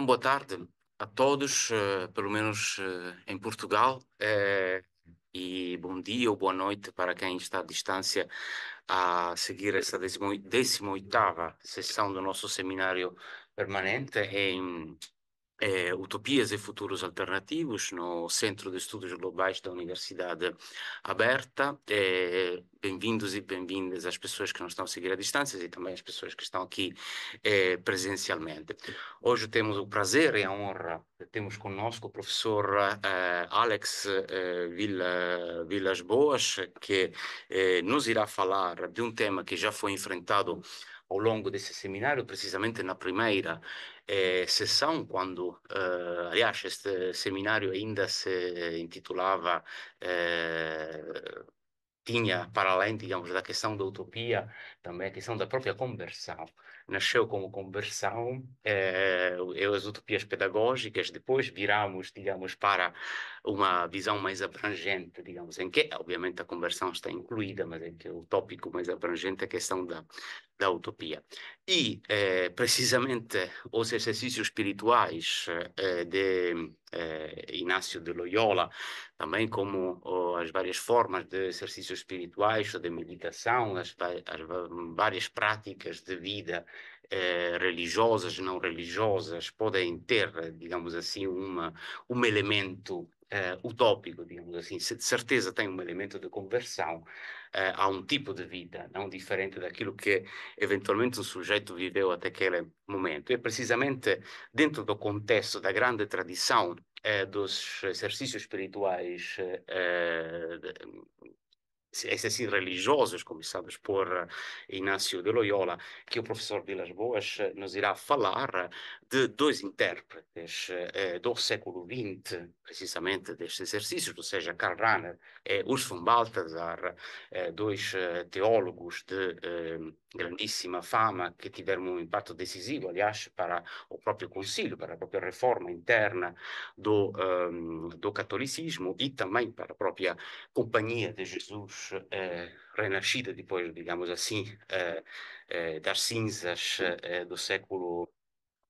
Então, boa tarde a todos, eh, pelo menos eh, em Portugal, eh, e bom dia ou boa noite para quem está à distância a seguir esta 18ª sessão do nosso seminário permanente em é, Utopias e Futuros Alternativos, no Centro de Estudos Globais da Universidade Aberta. É, Bem-vindos e bem-vindas às pessoas que não estão a seguir a distância e também às pessoas que estão aqui é, presencialmente. Hoje temos o prazer e a honra, de temos conosco o professor Alex Villa, Villas Boas, que nos irá falar de um tema que já foi enfrentado ao longo desse seminário, precisamente na primeira eh, sessão, quando, eh, aliás, este seminário ainda se intitulava, eh, tinha, para além, digamos, da questão da utopia, também a questão da própria conversão. Nasceu como conversão, eh, as utopias pedagógicas, depois viramos, digamos, para uma visão mais abrangente, digamos, em que, obviamente, a conversão está incluída, mas em que o tópico mais abrangente é a questão da, da utopia. E, eh, precisamente, os exercícios espirituais eh, de eh, Inácio de Loyola, também como oh, as várias formas de exercícios espirituais, ou de meditação, as, as várias práticas de vida eh, religiosas, não religiosas, podem ter, digamos assim, uma, um elemento uh, utópico, digamos assim, se de certeza tem um elemento de conversão uh, a um tipo de vida, não diferente daquilo que eventualmente um sujeito viveu até aquele momento. E é precisamente dentro do contexto da grande tradição uh, dos exercícios espirituais esses sim religiosos, começados por Inácio de Loyola, que o professor Vilas Boas nos irá falar de dois intérpretes eh, do século XX, precisamente destes exercícios, ou seja, Karl Rahner e Urs von Balthasar, eh, dois eh, teólogos de grandíssima fama que tiveram um impacto decisivo, aliás, para o próprio Conselho, para a própria reforma interna do, um, ehm, do catolicismo e também para a própria Companhia de Jesus eh, renascida depois, digamos assim, eh, eh, das cinzas eh, do século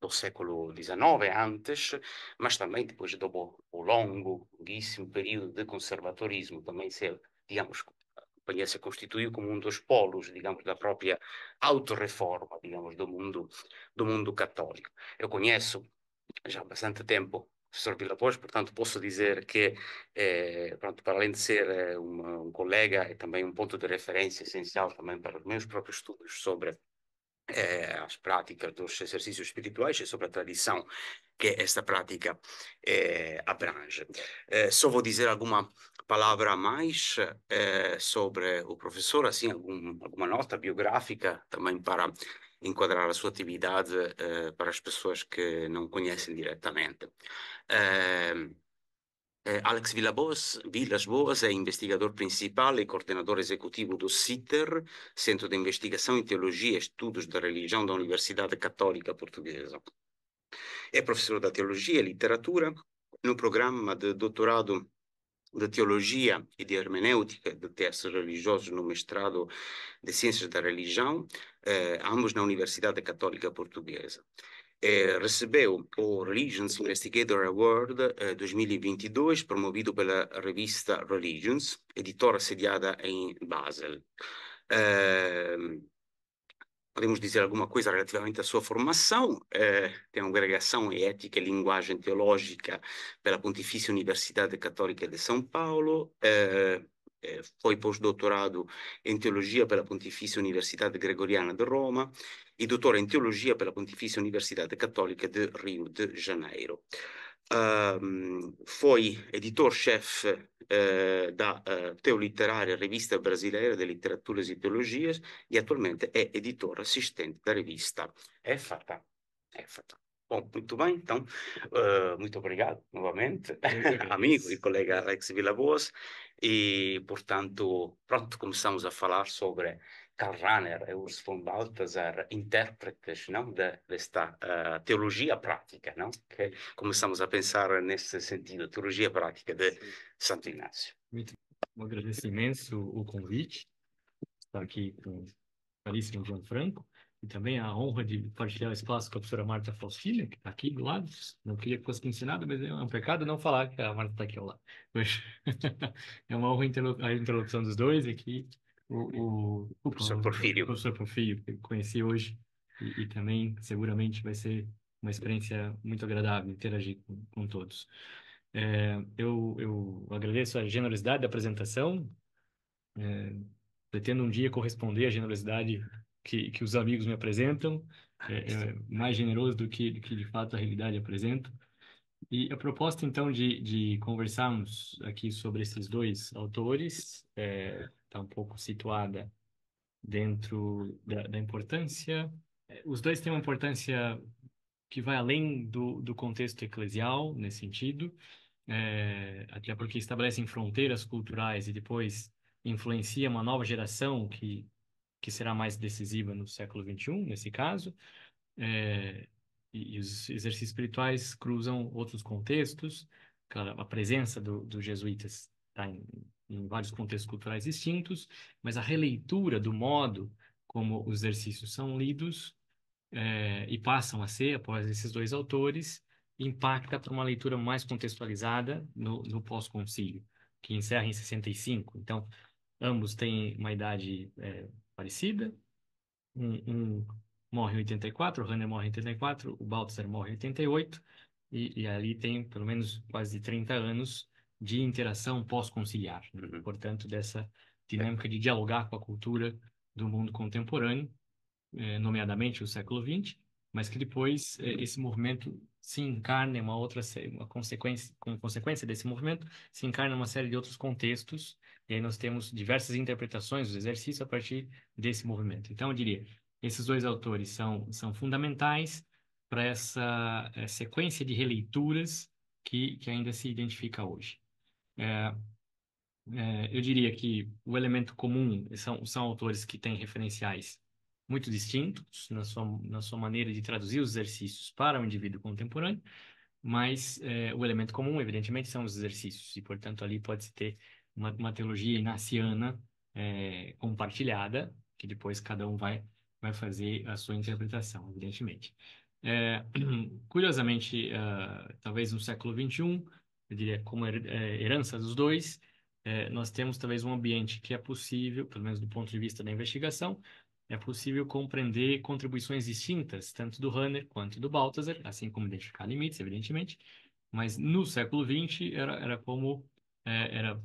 do século XIX antes, mas também depois do, do longo, longuíssimo período de conservatorismo também se, digamos, Espanha se constituiu como um dos polos, digamos, da própria autorreforma, digamos, do mundo, do mundo católico. Eu conheço já há bastante tempo o professor Villapós, portanto posso dizer que, eh, pronto, para além de ser eh, um, um colega e é também um ponto de referência essencial também para os meus próprios estudos sobre eh, as práticas dos exercícios espirituais e sobre a tradição que esta prática abrange. só vou dizer alguma, palavra a mais é, sobre o professor, assim, algum, alguma nota biográfica também para enquadrar a sua atividade é, para as pessoas que não conhecem diretamente. É, Alex Villabos, Villas Boas é investigador principal e coordenador executivo do CITER, Centro de Investigação em Teologia e Estudos da Religião da Universidade Católica Portuguesa. É professor da Teologia e Literatura no programa de doutorado de Teologia e de Hermenêutica de Textos Religiosos no mestrado de Ciências da Religião, eh, ambos na Universidade Católica Portuguesa. Eh, recebeu o Religions Investigator Award eh, 2022, promovido pela revista Religions, editora sediada em Basel. Eh, podemos dizer alguma coisa relativamente à sua formação. É, tem Congregação em Ética e Linguagem Teológica pela Pontifícia Universidade Católica de São Paulo. É, foi pós-doutorado em Teologia pela Pontifícia Universidade Gregoriana de Roma e doutor em Teologia pela Pontifícia Universidade Católica de Rio de Janeiro. Um, foi editor-chefe eh, da eh, literária Rivista Brasileira de Literaturas e Teologias e atualmente é editora assistente da revista. É fatta. É fatta. Bom, muito bem, então, uh, muito obrigado novamente, amigo e colega Alex Villaboas, e, portanto, pronto, começamos a falar sobre Karl Rahner e Urs von Balthasar, intérpretes não, de, desta uh, teologia prática, não? que começamos a pensar nesse sentido, teologia prática de Sim. Santo Inácio. Muito bom. agradeço imenso o convite, estar aqui com o caríssimo João Franco, e também a honra de partilhar o espaço com a professora Marta Faustina, que está aqui do lado. Não queria que fosse mencionada, mas é um pecado não falar que a Marta está aqui ao lado. Mas é uma honra a interlocução dos dois aqui o, o, o professor Porfírio. O professor Porfírio, que eu conheci hoje, e, e, também seguramente vai ser uma experiência muito agradável interagir com, com todos. É, eu, eu agradeço a generosidade da apresentação, é, pretendo um dia corresponder à generosidade que, que os amigos me apresentam, é, é mais generoso do que, do que de fato a realidade apresenta. E a proposta, então, de, de conversarmos aqui sobre esses dois autores, é, está um pouco situada dentro da, da, importância. É, os dois têm uma importância que vai além do, do contexto eclesial, nesse sentido, é, até porque estabelecem fronteiras culturais e depois influencia uma nova geração que, que será mais decisiva no século XXI, nesse caso. É, e, e, os exercícios espirituais cruzam outros contextos. Claro, a presença do, dos jesuítas está em em vários contextos culturais distintos, mas a releitura do modo como os exercícios são lidos é, e passam a ser, após esses dois autores, impacta para uma leitura mais contextualizada no, no pós-concílio, que encerra em 65. Então, ambos têm uma idade é, parecida. Um, um, morre em 84, o Hanner morre em 84, o Balthasar morre em 88, e, e ali tem pelo menos quase 30 anos de interação pós-conciliar, né? uhum. portanto, dessa é. dinâmica de dialogar com a cultura do mundo contemporâneo, eh, nomeadamente o século XX, mas que depois eh, esse movimento se encarna em uma outra uma consequência, como consequência desse movimento, se encarna em uma série de outros contextos, e aí nós temos diversas interpretações do exercício a partir desse movimento. Então, eu diria, esses dois autores são, são fundamentais para essa eh, sequência de releituras que, que ainda se identifica hoje. É, é, eu diria que o elemento comum são, são autores que têm referenciais muito distintos na sua, na sua maneira de traduzir os exercícios para o indivíduo contemporâneo, mas é, o elemento comum, evidentemente, são os exercícios, e, portanto, ali pode-se ter uma, uma teologia inaciana é, compartilhada, que depois cada um vai, vai fazer a sua interpretação, evidentemente. É, curiosamente, uh, talvez no século XXI, eu diria, como her eh, herança dos dois, eh, nós temos talvez um ambiente que é possível, pelo menos do ponto de vista da investigação, é possível compreender contribuições distintas, tanto do Hanner quanto do Balthasar, assim como identificar limites, evidentemente, mas no século XX era, era como, eh, era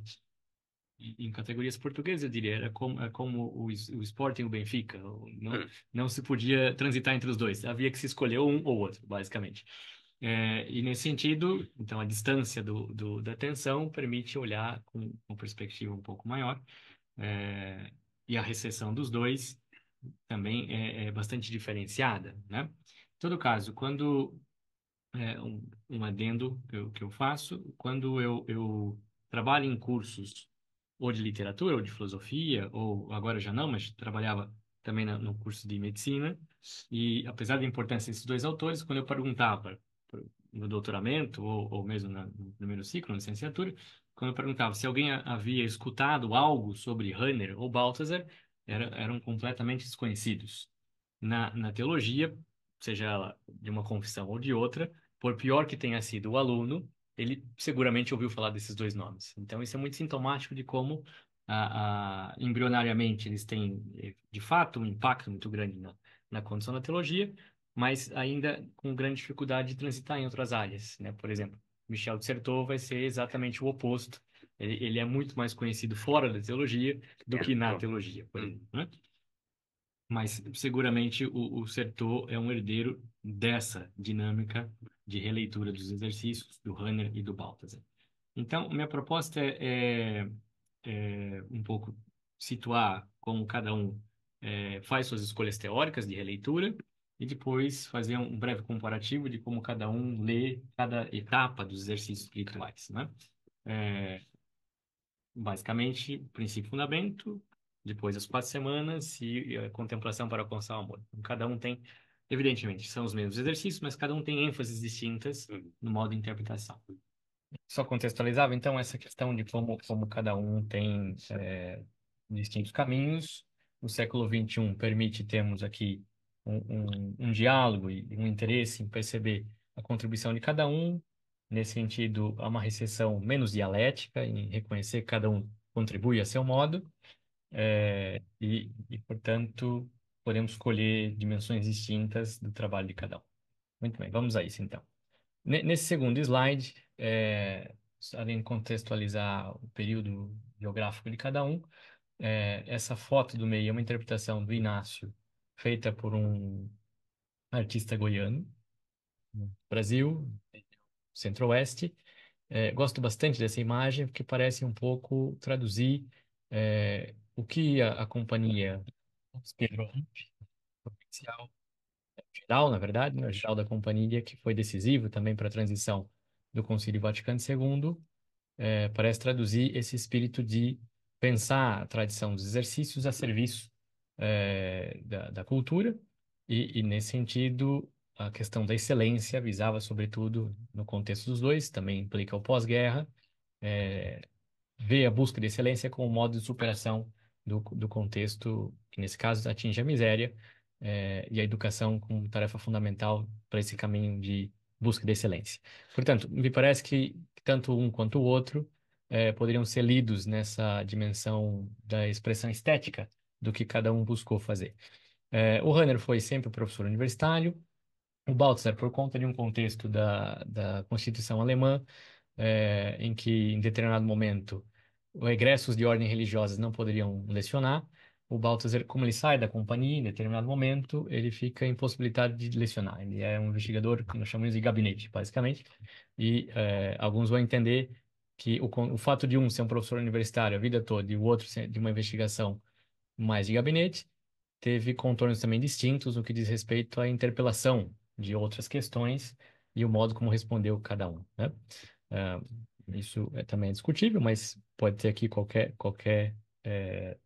em categorias portuguesas, eu diria, era como, era é como o, o Sporting e o Benfica, não, hum. não se podia transitar entre os dois, havia que se escolher um ou outro, basicamente. É, e nesse sentido, então, a distância do, do, da atenção permite olhar com uma perspectiva um pouco maior, é, e a recessão dos dois também é, é, bastante diferenciada, né? Em todo caso, quando é, um, um, adendo que eu, que eu faço, quando eu, eu trabalho em cursos ou de literatura, ou de filosofia, ou agora já não, mas trabalhava também na, no curso de medicina, e apesar da importância desses dois autores, quando eu perguntava no doutoramento, ou, ou mesmo na, no primeiro ciclo, na licenciatura, quando eu perguntava se alguém havia escutado algo sobre Hanner ou Balthasar, era, eram completamente desconhecidos. Na, na teologia, seja ela de uma confissão ou de outra, por pior que tenha sido o aluno, ele seguramente ouviu falar desses dois nomes. Então, isso é muito sintomático de como, a, a, embrionariamente, eles têm, de fato, um impacto muito grande na, na condição da teologia, mas ainda com grande dificuldade de transitar em outras áreas, né? Por exemplo, Michel de Certeau vai ser exatamente o oposto. Ele, ele, é muito mais conhecido fora da teologia do que na teologia, por hum. exemplo, né? Mas seguramente o, o Certeau é um herdeiro dessa dinâmica de releitura dos exercícios do Hanner e do Balthasar. Então, minha proposta é, é, é, um pouco situar como cada um é, faz suas escolhas teóricas de releitura e depois fazer um breve comparativo de como cada um lê cada etapa dos exercícios espirituais, né? É, basicamente, o princípio fundamento, depois as quatro semanas e a contemplação para alcançar o amor. Então, cada um tem, evidentemente, são os mesmos exercícios, mas cada um tem ênfases distintas uhum. no modo de interpretação. Só contextualizava, então, essa questão de como, como cada um tem é, distintos caminhos. O século XXI permite termos aqui um, um, diálogo e um interesse em perceber a contribuição de cada um. Nesse sentido, há uma recessão menos dialética em reconhecer que cada um contribui a seu modo. É, e, e, portanto, podemos colher dimensões distintas do trabalho de cada um. Muito bem, vamos a isso então. N nesse segundo slide, é, além de contextualizar o período geográfico de cada um, é, essa foto do meio é uma interpretação do Inácio feita por um artista goiano, Brasil, Centro-Oeste. É, gosto bastante dessa imagem, porque parece um pouco traduzir é, o que a, a companhia Pedro é, geral, na verdade, né, geral da companhia, que foi decisivo também para a transição do Concílio Vaticano II, é, parece traduzir esse espírito de pensar a tradição dos exercícios a serviço é, da, da, cultura, e, e, nesse sentido, a questão da excelência visava, sobretudo, no contexto dos dois, também implica o pós-guerra, é, ver a busca de excelência como modo de superação do, do contexto que, nesse caso, atinge a miséria, é, e a educação como tarefa fundamental para esse caminho de busca de excelência. Portanto, me parece que tanto um quanto o outro é, poderiam ser lidos nessa dimensão da expressão estética do que cada um buscou fazer. É, o Runner foi sempre professor universitário, o Balthasar, por conta de um contexto da, da Constituição alemã, é, em que, em determinado momento, egressos de ordem religiosas não poderiam lecionar, o Balthasar, como ele sai da companhia em determinado momento, ele fica impossibilitado de lecionar. Ele é um investigador, que nós chamamos de gabinete, basicamente, e é, alguns vão entender que o, o, fato de um ser um professor universitário a vida toda e o outro ser, de uma investigação mais de gabinete, teve contornos também distintos no que diz respeito à interpelação de outras questões e o modo como respondeu cada um. Né? Uh, isso é, também é discutível, mas pode ter aqui qualquer, qualquer é,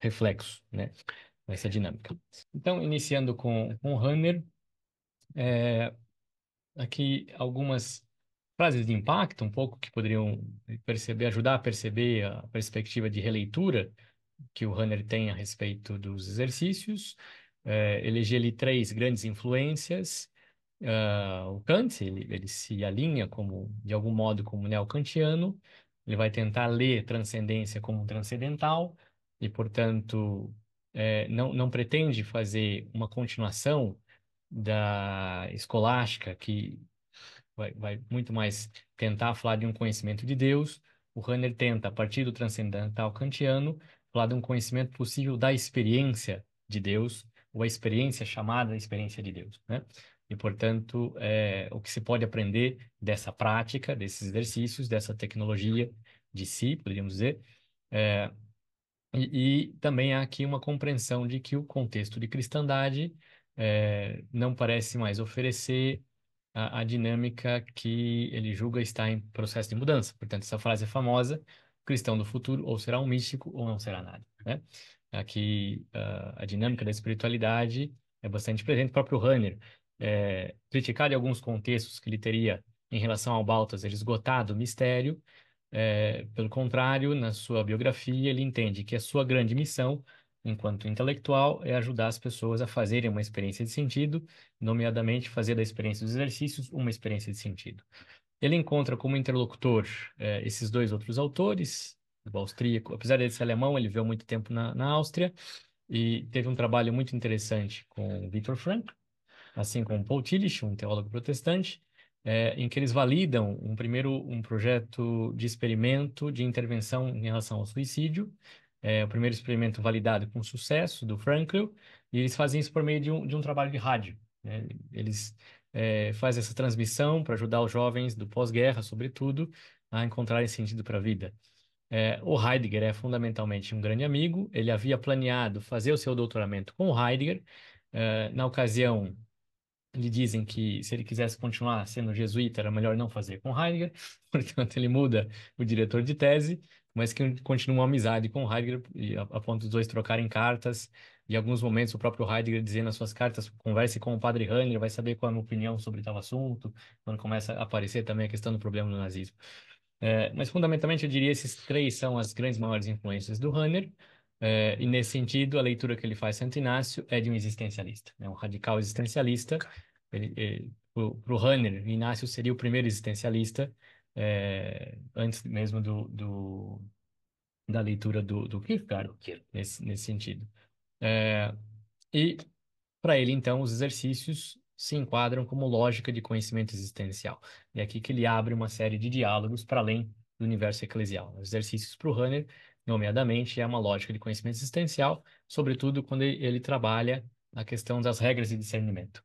reflexo né? nessa dinâmica. Então, iniciando com, com o Hanner, é, eh, aqui algumas frases de impacto, um pouco que poderiam perceber, ajudar a perceber a perspectiva de releitura que o runner tem a respeito dos exercícios, é, eleger ali três grandes influências. Uh, o Kant, ele, ele se alinha como, de algum modo como neo-kantiano, ele vai tentar ler transcendência como transcendental e, portanto, é, não, não pretende fazer uma continuação da escolástica que vai, vai muito mais tentar falar de um conhecimento de Deus. O Runner tenta, a partir do transcendental kantiano, falar de um conhecimento possível da experiência de Deus, ou a experiência chamada a experiência de Deus, né? E, portanto, é, o que se pode aprender dessa prática, desses exercícios, dessa tecnologia de si, poderíamos dizer, é, e, e, também há aqui uma compreensão de que o contexto de cristandade é, não parece mais oferecer a, a dinâmica que ele julga estar em processo de mudança. Portanto, essa frase é famosa, cristão do futuro, ou será um místico, ou não será nada. Né? Aqui uh, a dinâmica da espiritualidade é bastante presente. O próprio Hanner é, criticado em alguns contextos que ele teria em relação ao Balthasar esgotado o mistério, é, pelo contrário, na sua biografia, ele entende que a sua grande missão, enquanto intelectual, é ajudar as pessoas a fazerem uma experiência de sentido, nomeadamente fazer da experiência dos exercícios uma experiência de sentido. Ele encontra como interlocutor é, esses dois outros autores, o austríaco, apesar de ser alemão, ele viveu muito tempo na, na Áustria e teve um trabalho muito interessante com Victor Frankl, assim como Paul Tillich, um teólogo protestante, é, em que eles validam um primeiro um projeto de experimento de intervenção em relação ao suicídio, é, o primeiro experimento validado com sucesso do Frankl, e eles fazem isso por meio de um, de um trabalho de rádio. Né? Eles é, faz essa transmissão para ajudar os jovens do pós-guerra, sobretudo, a encontrarem sentido para a vida. É, o Heidegger é fundamentalmente um grande amigo, ele havia planeado fazer o seu doutoramento com o Heidegger, é, na ocasião lhe dizem que se ele quisesse continuar sendo jesuíta, era melhor não fazer com Heidegger, portanto ele muda o diretor de tese, mas que continua uma amizade com Heidegger, a, a ponto dos dois trocarem cartas em alguns momentos o próprio Heidegger dizendo nas suas cartas, converse com o padre Hanner vai saber qual é a minha opinião sobre tal assunto, quando começa a aparecer também a questão do problema do nazismo. É, mas fundamentalmente eu diria esses três são as grandes maiores influências do Hanner é, e nesse sentido a leitura que ele faz Santo Inácio é de um existencialista, né, um radical existencialista. Para o Hanner Inácio seria o primeiro existencialista, é, antes mesmo do, do, da leitura do, do Kierkegaard, nesse, nesse sentido. É, e para ele, então, os exercícios se enquadram como lógica de conhecimento existencial. E é aqui que ele abre uma série de diálogos para além do universo eclesial. Os exercícios para o Hanner, nomeadamente, é uma lógica de conhecimento existencial, sobretudo quando ele, ele trabalha a questão das regras de discernimento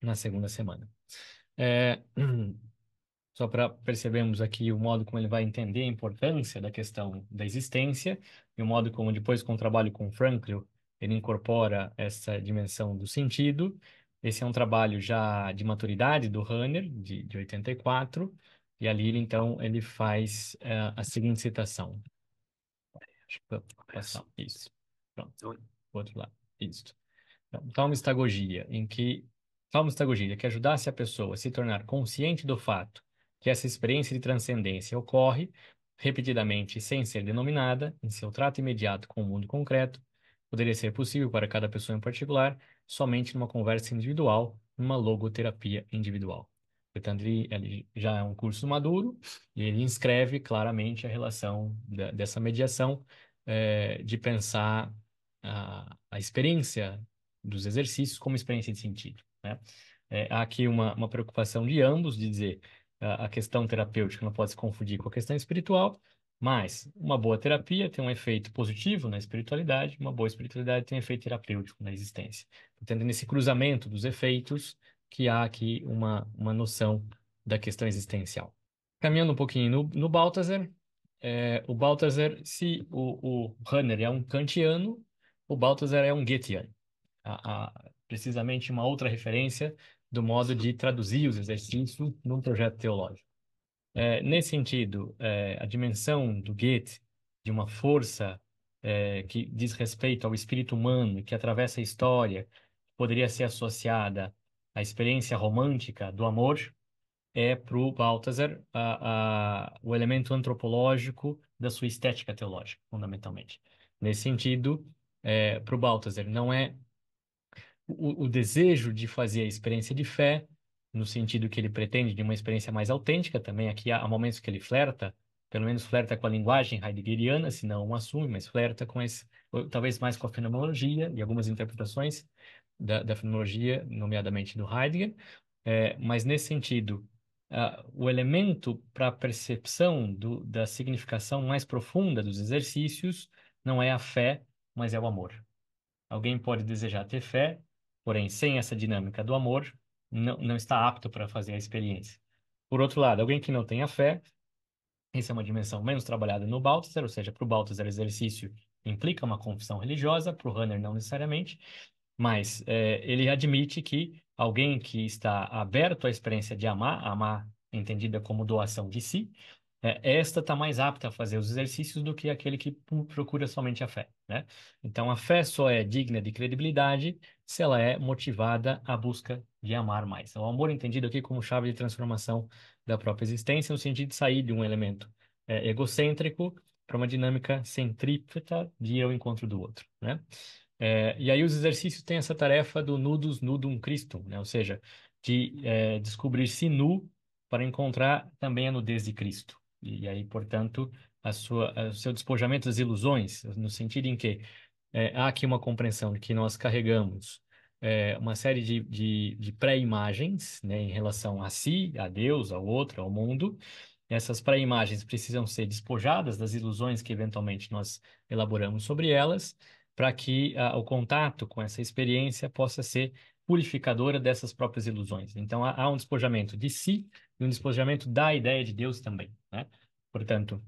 na segunda semana. É, só para percebermos aqui o modo como ele vai entender a importância da questão da existência e o modo como depois com o trabalho com Franklin ele incorpora essa dimensão do sentido. Esse é um trabalho já de maturidade do Hanner, de, de 84, e ali ele, então ele faz eh, a seguinte citação. isso. Pronto. Então outro lado. Isso. Então, talmistagogia, em que talmistagogia, que ajudasse a pessoa a se tornar consciente do fato que essa experiência de transcendência ocorre repetidamente sem ser denominada em seu trato imediato com o mundo concreto, poderia ser possível para cada pessoa em particular somente numa conversa individual, numa logoterapia individual. Portanto, ele, ele já é um curso maduro e ele inscreve claramente a relação da, dessa mediação é, de pensar a, a experiência dos exercícios como experiência de sentido. Né? É, há aqui uma, uma preocupação de ambos de dizer a questão terapêutica não pode se confundir com a questão espiritual, mas uma boa terapia tem um efeito positivo na espiritualidade, uma boa espiritualidade tem um efeito terapêutico na existência. Então, nesse cruzamento dos efeitos que há aqui uma, uma noção da questão existencial. Caminhando um pouquinho no, no Balthasar, é, o Balthasar, se o, o Hanner é um kantiano, o Balthasar é um Getiano. A, a, precisamente uma outra referência do modo de traduzir os exercícios num projeto teológico. É, nesse sentido, é, a dimensão do Goethe, de uma força é, que diz respeito ao espírito humano, que atravessa a história, poderia ser associada à experiência romântica do amor, é para o Balthasar a, a, o elemento antropológico da sua estética teológica, fundamentalmente. Nesse sentido, é, para o Balthasar, não é o, o desejo de fazer a experiência de fé, no sentido que ele pretende de uma experiência mais autêntica também, aqui há momentos que ele flerta, pelo menos flerta com a linguagem heideggeriana, se não assume, mas flerta com esse, talvez mais com a fenomenologia e algumas interpretações da, da fenomenologia, nomeadamente do Heidegger, é, mas nesse sentido, uh, o elemento para a percepção do, da significação mais profunda dos exercícios não é a fé, mas é o amor. Alguém pode desejar ter fé Porém, sem essa dinâmica do amor, não, não está apto para fazer a experiência. Por outro lado, alguém que não tenha fé, essa é uma dimensão menos trabalhada no Balthasar, ou seja, para o Balthasar, exercício implica uma confissão religiosa, para o runner não necessariamente, mas é, ele admite que alguém que está aberto à experiência de amar, amar entendida como doação de si, é, esta está mais apta a fazer os exercícios do que aquele que procura somente a fé. Né? Então, a fé só é digna de credibilidade se ela é motivada à busca de amar mais. É o amor entendido aqui como chave de transformação da própria existência, no sentido de sair de um elemento é, egocêntrico para uma dinâmica centrípeta de ir ao encontro do outro, né? É, e aí os exercícios têm essa tarefa do nudus nudum Christum, né? Ou seja, de é, descobrir-se nu para encontrar também a nudez de Cristo. E, e aí, portanto, a sua, a, o seu despojamento das ilusões, no sentido em que é, há aqui uma compreensão de que nós carregamos é, uma série de, de, de pré-imagens né, em relação a si, a Deus, ao outro, ao mundo. Essas pré-imagens precisam ser despojadas das ilusões que eventualmente nós elaboramos sobre elas, para que a, o contato com essa experiência possa ser purificadora dessas próprias ilusões. Então há, há um despojamento de si e um despojamento da ideia de Deus também. Né? Portanto,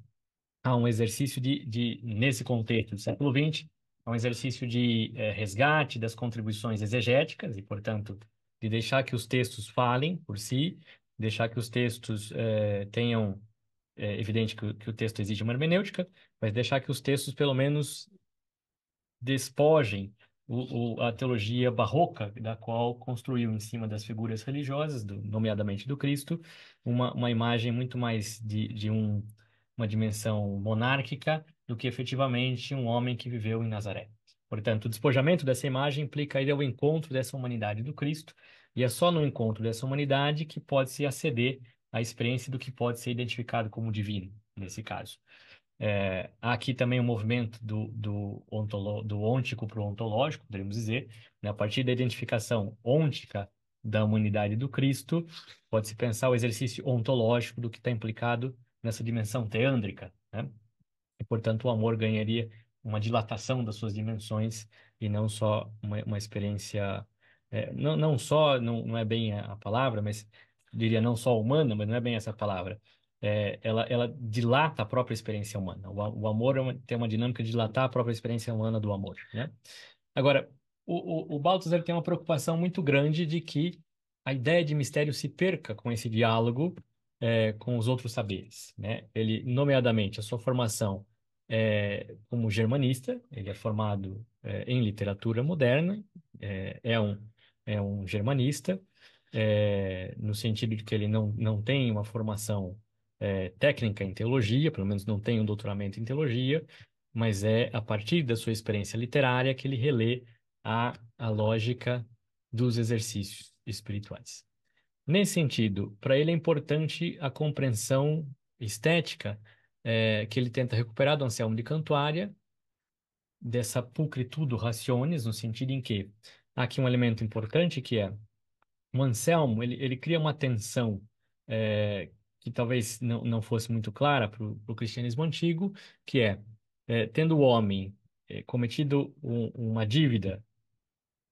há um exercício de, de nesse contexto do século XX, um exercício de é, resgate das contribuições exegéticas e, portanto, de deixar que os textos falem por si, deixar que os textos é, tenham, é evidente que, que o texto exige uma hermenêutica, mas deixar que os textos pelo menos despojem o, o, a teologia barroca, da qual construiu em cima das figuras religiosas, do, nomeadamente do Cristo, uma, uma imagem muito mais de, de um, uma dimensão monárquica do que efetivamente um homem que viveu em Nazaré. Portanto, o despojamento dessa imagem implica ir ao encontro dessa humanidade do Cristo, e é só no encontro dessa humanidade que pode se aceder à experiência do que pode ser identificado como divino, nesse caso. É, há aqui também o um movimento do, do, ontolo, do ôntico para o ontológico, poderíamos dizer, né? a partir da identificação ôntica da humanidade do Cristo, pode-se pensar o exercício ontológico do que está implicado nessa dimensão teândrica, né? e, portanto, o amor ganharia uma dilatação das suas dimensões e não só uma, uma experiência, é, não, não só, não, não é bem a, a palavra, mas diria não só humana, mas não é bem essa palavra. É, ela, ela dilata a própria experiência humana. O, o amor é uma, tem uma dinâmica de dilatar a própria experiência humana do amor. Né? Agora, o, o, o tem uma preocupação muito grande de que a ideia de mistério se perca com esse diálogo é, com os outros saberes. Né? Ele, nomeadamente, a sua formação é como germanista, ele é formado é, em literatura moderna, é, é, um, é um germanista, no sentido de que ele não, não tem uma formação técnica em teologia, pelo menos não tem um doutoramento em teologia, mas é a partir da sua experiência literária que ele relê a, a lógica dos exercícios espirituais. Nesse sentido, para ele é importante a compreensão estética é, que ele tenta recuperar do Anselmo de Cantuária, dessa pulcritudo raciones, no sentido em que há aqui um elemento importante que é o Anselmo, ele, ele cria uma tensão é, que talvez não, não fosse muito clara para o cristianismo antigo, que é, é tendo o homem é, cometido um, uma dívida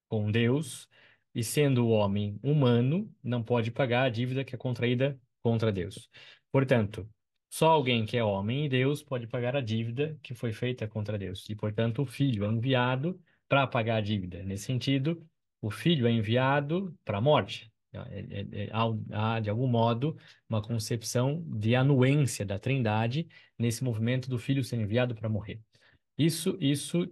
com Deus, e sendo o homem humano, não pode pagar a dívida que é contraída contra Deus. Portanto, só alguém que é homem e Deus pode pagar a dívida que foi feita contra Deus. E, portanto, o filho é enviado para pagar a dívida. Nesse sentido, o filho é enviado para a morte. É, é, é, há, de algum modo, uma concepção de anuência da trindade nesse movimento do filho ser enviado para morrer. Isso, isso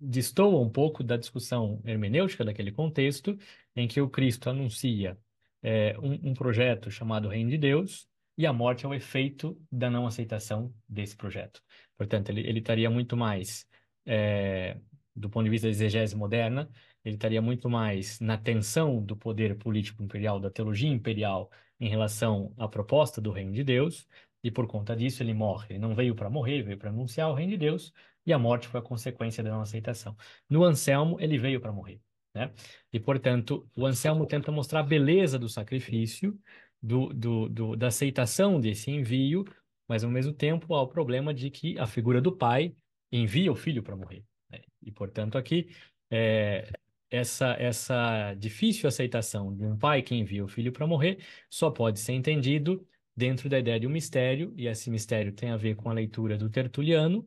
destoa um pouco da discussão hermenêutica daquele contexto, em que o Cristo anuncia é, um, um projeto chamado Reino de Deus, e a morte é o efeito da não aceitação desse projeto. Portanto, ele, ele estaria muito mais, é, do ponto de vista da exegese moderna, ele estaria muito mais na tensão do poder político imperial, da teologia imperial, em relação à proposta do reino de Deus, e por conta disso ele morre. Ele não veio para morrer, veio para anunciar o reino de Deus, e a morte foi a consequência da não aceitação. No Anselmo, ele veio para morrer. Né? E, portanto, o Anselmo tenta mostrar a beleza do sacrifício, do, do, do, da aceitação desse envio, mas, ao mesmo tempo, há o problema de que a figura do pai envia o filho para morrer. Né? E, portanto, aqui, é, essa, essa difícil aceitação de um pai que envia o filho para morrer só pode ser entendido dentro da ideia de um mistério, e esse mistério tem a ver com a leitura do Tertuliano,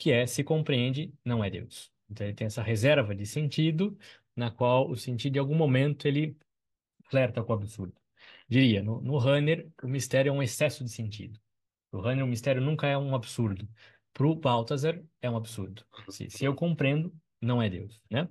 que é se compreende, não é Deus. Então ele tem essa reserva de sentido, na qual o sentido, em algum momento, ele flerta com o absurdo. Diria, no, no Hanner, o mistério é um excesso de sentido. No o Hanner, o mistério nunca é um absurdo. Para o Balthasar, é um absurdo. Se, se, eu compreendo, não é Deus, né?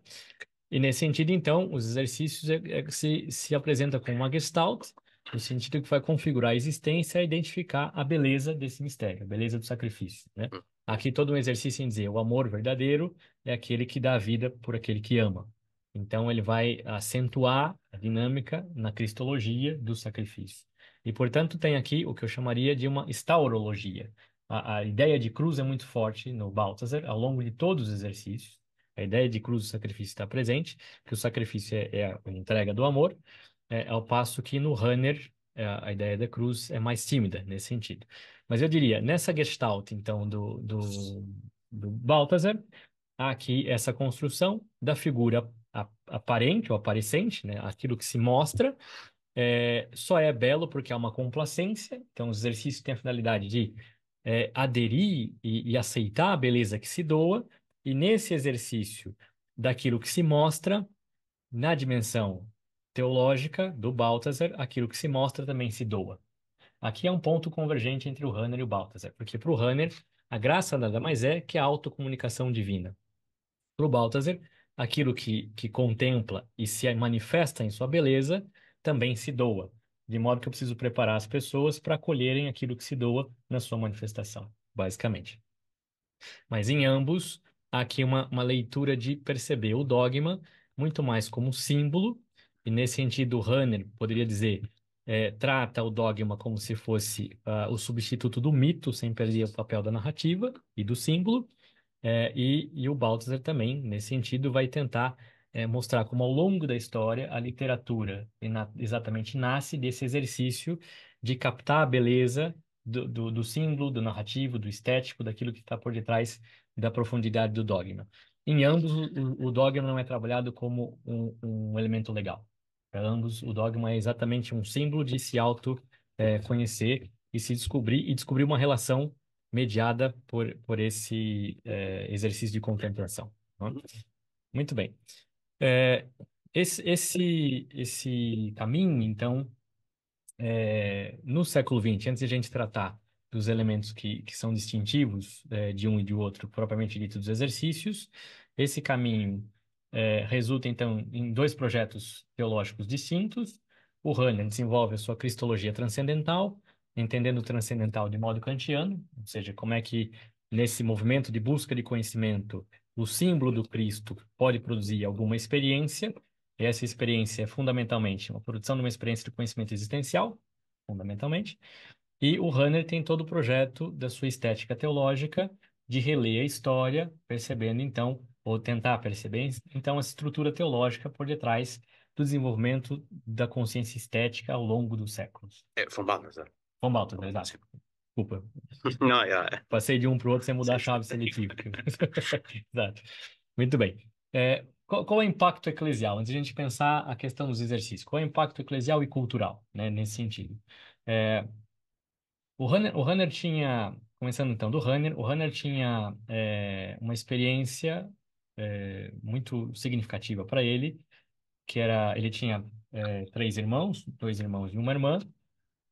E nesse sentido, então, os exercícios é, é, se, se apresenta como uma gestalt, no sentido que vai configurar a existência e identificar a beleza desse mistério, a beleza do sacrifício, né? Aqui todo um exercício em dizer, o amor verdadeiro é aquele que dá vida por aquele que ama. Então ele vai acentuar a dinâmica na cristologia do sacrifício. E portanto tem aqui o que eu chamaria de uma estaurologia. A, a ideia de cruz é muito forte no Balthasar ao longo de todos os exercícios. A ideia de cruz do sacrifício está presente, que o sacrifício é, é a entrega do amor, é, ao passo que no Runner é, a ideia da cruz é mais tímida nesse sentido. Mas eu diria, nessa gestalt, então, do, do, do Balthasar, há aqui essa construção da figura aparente ou aparecente, né? aquilo que se mostra, é, só é belo porque há uma complacência, então os exercícios têm a finalidade de é, aderir e, e aceitar a beleza que se doa, e nesse exercício daquilo que se mostra, na dimensão teológica do Balthasar, aquilo que se mostra também se doa. Aqui é um ponto convergente entre o Hanner e o Balthasar, porque para o Hanner, a graça nada mais é que a autocomunicação divina. Para o Balthasar, aquilo que, que contempla e se manifesta em sua beleza também se doa, de modo que eu preciso preparar as pessoas para acolherem aquilo que se doa na sua manifestação, basicamente. Mas em ambos, há aqui uma, uma leitura de perceber o dogma muito mais como símbolo e nesse sentido, Runner poderia dizer é, trata o dogma como se fosse uh, o substituto do mito, sem perder o papel da narrativa e do símbolo. É, e, e, o Balthasar também, nesse sentido, vai tentar é, mostrar como ao longo da história a literatura exatamente nasce desse exercício de captar a beleza do, do, do símbolo, do narrativo, do estético, daquilo que está por detrás da profundidade do dogma. Em ambos, o, o, dogma não é trabalhado como um, um elemento legal. Para ambos, o dogma é exatamente um símbolo de se auto-conhecer é, e se descobrir, e descobrir uma relação mediada por, por esse é, exercício de contemplação. Né? Muito bem. É, esse, esse, esse caminho, então, é, no século XX, antes de a gente tratar dos elementos que, que são distintivos é, de um e de outro, propriamente dito dos exercícios, esse caminho é, resulta, então, em dois projetos teológicos distintos. O Hahnemann desenvolve a sua cristologia transcendental, entendendo o transcendental de modo kantiano, ou seja, como é que, nesse movimento de busca de conhecimento, o símbolo do Cristo pode produzir alguma experiência, e essa experiência é fundamentalmente uma produção de uma experiência de conhecimento existencial, fundamentalmente, e o Hanner tem todo o projeto da sua estética teológica de reler a história, percebendo então ou tentar perceber, então, a estrutura teológica por detrás do desenvolvimento da consciência estética ao longo dos séculos. É, von Balthasar. Von Balthasar, exato. Desculpa. Não, é, é. Passei de um para o outro sem mudar a chave seletiva. exato. Muito bem. É, qual, qual, é o impacto eclesial? Antes de a gente pensar a questão dos exercícios, qual é o impacto eclesial e cultural, né, nesse sentido? É, o, Hanner, o Hanner tinha, começando então do Hanner, o Hanner tinha é, uma experiência é, muito significativa para ele, que era ele tinha é, três irmãos, dois irmãos e uma irmã.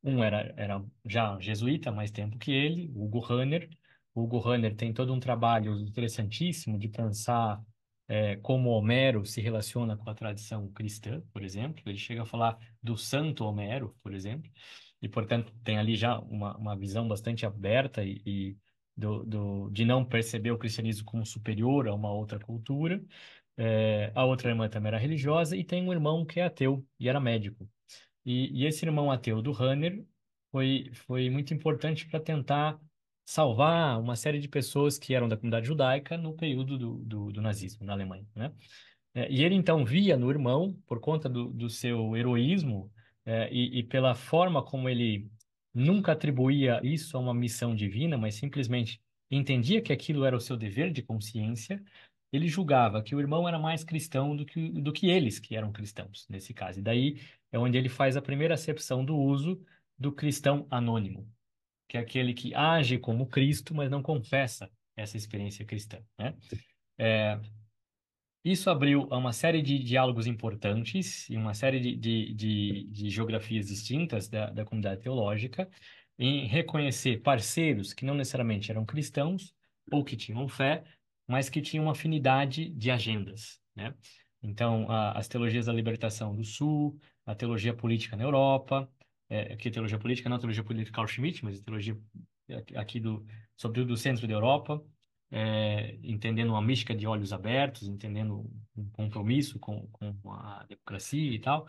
Um era, era já jesuíta, mais tempo que ele, Hugo Hanner. Hugo Hanner tem todo um trabalho interessantíssimo de pensar é, como Homero se relaciona com a tradição cristã, por exemplo. Ele chega a falar do Santo Homero, por exemplo, e, portanto, tem ali já uma, uma visão bastante aberta e, e do, do, de não perceber o cristianismo como superior a uma outra cultura. É, a outra irmã também era religiosa e tem um irmão que é ateu e era médico. E, e esse irmão ateu do Hanner foi, foi muito importante para tentar salvar uma série de pessoas que eram da comunidade judaica no período do, do, do nazismo na Alemanha, né? É, e ele então via no irmão, por conta do, do seu heroísmo é, e, e pela forma como ele nunca atribuía isso a uma missão divina, mas simplesmente entendia que aquilo era o seu dever de consciência, ele julgava que o irmão era mais cristão do que, do que eles, que eram cristãos, nesse caso. E daí é onde ele faz a primeira acepção do uso do cristão anônimo, que é aquele que age como Cristo, mas não confessa essa experiência cristã. Né? É, isso abriu a uma série de diálogos importantes e uma série de, de, de, de geografias distintas da, da comunidade teológica em reconhecer parceiros que não necessariamente eram cristãos ou que tinham fé, mas que tinham uma afinidade de agendas, né? Então, a, as teologias da libertação do Sul, a teologia política na Europa, é, que teologia política não a teologia política Carl Schmitt, mas a teologia aqui do, sobretudo do centro da Europa, é, entendendo uma mística de olhos abertos, entendendo um compromisso com, com a democracia e tal,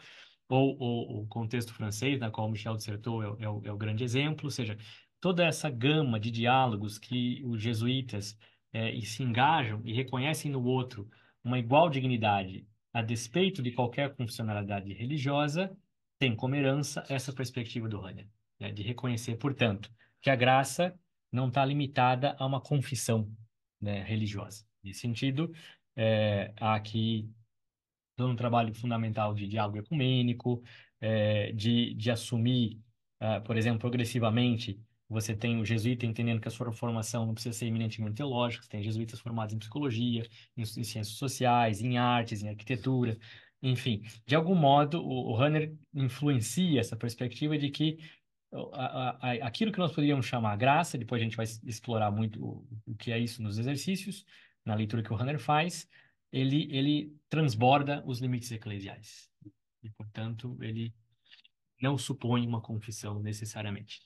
ou, ou o contexto francês, na qual Michel dissertou é, é, o, é o grande exemplo, ou seja, toda essa gama de diálogos que os jesuítas é, e se engajam e reconhecem no outro uma igual dignidade a despeito de qualquer funcionalidade religiosa, tem como herança essa perspectiva do Hahnemann, né? de reconhecer, portanto, que a graça não está limitada a uma confissão, né, religiosa. Nesse sentido, é, há aqui todo um trabalho fundamental de diálogo ecumênico, é, de, de assumir, uh, por exemplo, progressivamente, você tem o jesuíta entendendo que a sua formação não precisa ser eminentemente teológica, você tem jesuítas formados em psicologia, em, em ciências sociais, em artes, em arquitetura, enfim. De algum modo, o, o influencia essa perspectiva de que então, a, a, aquilo que nós poderíamos chamar graça, depois a gente vai explorar muito o, o que é isso nos exercícios, na leitura que o Hunter faz, ele, ele transborda os limites eclesiais. E, portanto, ele não supõe uma confissão necessariamente.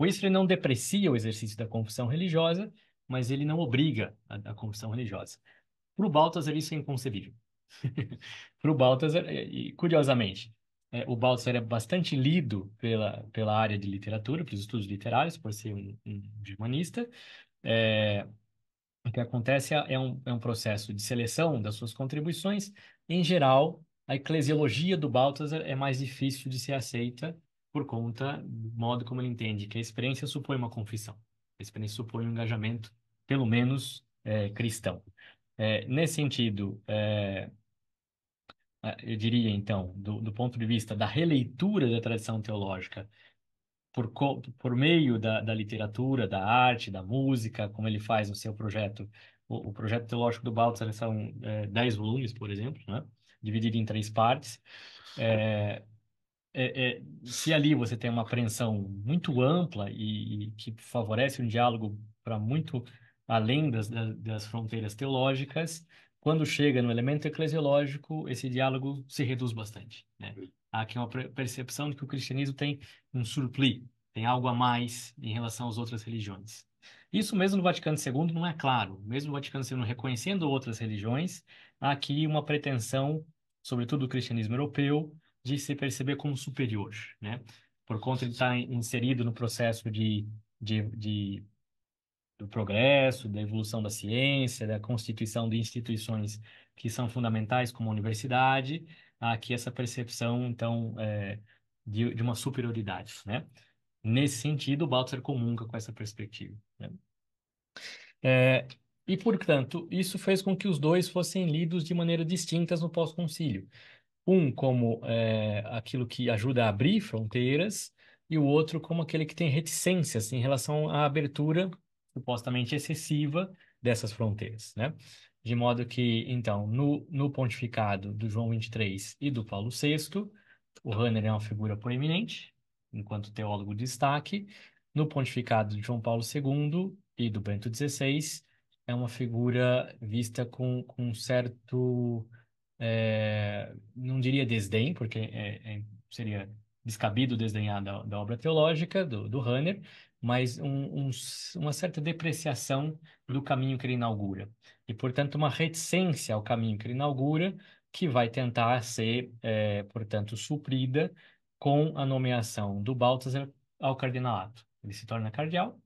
Wesley não deprecia o exercício da confissão religiosa, mas ele não obriga a, a confissão religiosa. Para o Baltasar, isso é inconcebível. Para o Baltasar, curiosamente, é, o Balser é bastante lido pela, pela área de literatura, pelos estudos literários, por ser um, um germanista. É, o que acontece é, é um, é um processo de seleção das suas contribuições. Em geral, a eclesiologia do Balthasar é, é mais difícil de ser aceita por conta do modo como ele entende que a experiência supõe uma confissão. A experiência supõe um engajamento, pelo menos, é, cristão. É, nesse sentido, é, ah, eu diria então, do, do ponto de vista da releitura da tradição teológica, por, por meio da, da literatura, da arte, da música, como ele faz no seu projeto, o, o projeto teológico do Balthasar são é, dez volumes, por exemplo, né? dividido em três partes. É, é, é se ali você tem uma apreensão muito ampla e, e que favorece um diálogo para muito além das, das, fronteiras teológicas, quando chega no elemento eclesiológico, esse diálogo se reduz bastante. Né? Há aqui uma percepção de que o cristianismo tem um surplus, tem algo a mais em relação às outras religiões. Isso mesmo no Vaticano II não é claro. Mesmo o Vaticano II reconhecendo outras religiões, há aqui uma pretensão, sobretudo do cristianismo europeu, de se perceber como superior, né? Por conta de estar inserido no processo de, de, de do progresso, da evolução da ciência, da constituição de instituições que são fundamentais, como a universidade, há aqui essa percepção, então, é, de, de, uma superioridade, né? Nesse sentido, o Balthasar comunga com essa perspectiva. Né? É, e, portanto, isso fez com que os dois fossem lidos de maneira distintas no pós-concílio. Um como é, aquilo que ajuda a abrir fronteiras, e o outro como aquele que tem reticências em relação à abertura supostamente excessiva dessas fronteiras, né? De modo que, então, no, no pontificado do João XXIII e do Paulo VI, o Hanner é uma figura proeminente, enquanto teólogo de destaque. No pontificado de João Paulo II e do Bento XVI, é uma figura vista com, com um certo, é, não diria desdém, porque é, é, seria descabido desdenhar da, da obra teológica do, do Hanner, mas um, um, uma certa depreciação do caminho que ele inaugura. E, portanto, uma reticência ao caminho que ele inaugura, que vai tentar ser, é, portanto, suprida com a nomeação do Balthasar ao cardinalato. Ele se torna cardeal,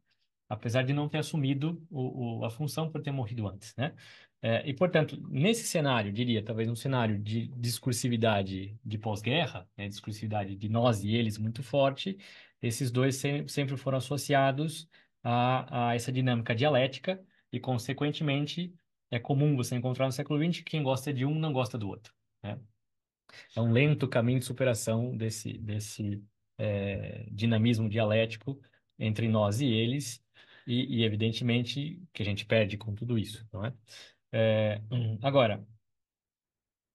apesar de não ter assumido o, o, a função por ter morrido antes, né? É, e, portanto, nesse cenário, diria, talvez um cenário de discursividade de pós-guerra, né, discursividade de nós e eles muito forte, esses dois sempre foram associados a, a essa dinâmica dialética e, consequentemente, é comum você encontrar no século XX que quem gosta de um não gosta do outro. Né? É um lento caminho de superação desse, desse é, dinamismo dialético entre nós e eles, e, e, evidentemente que a gente perde com tudo isso, não é? é agora,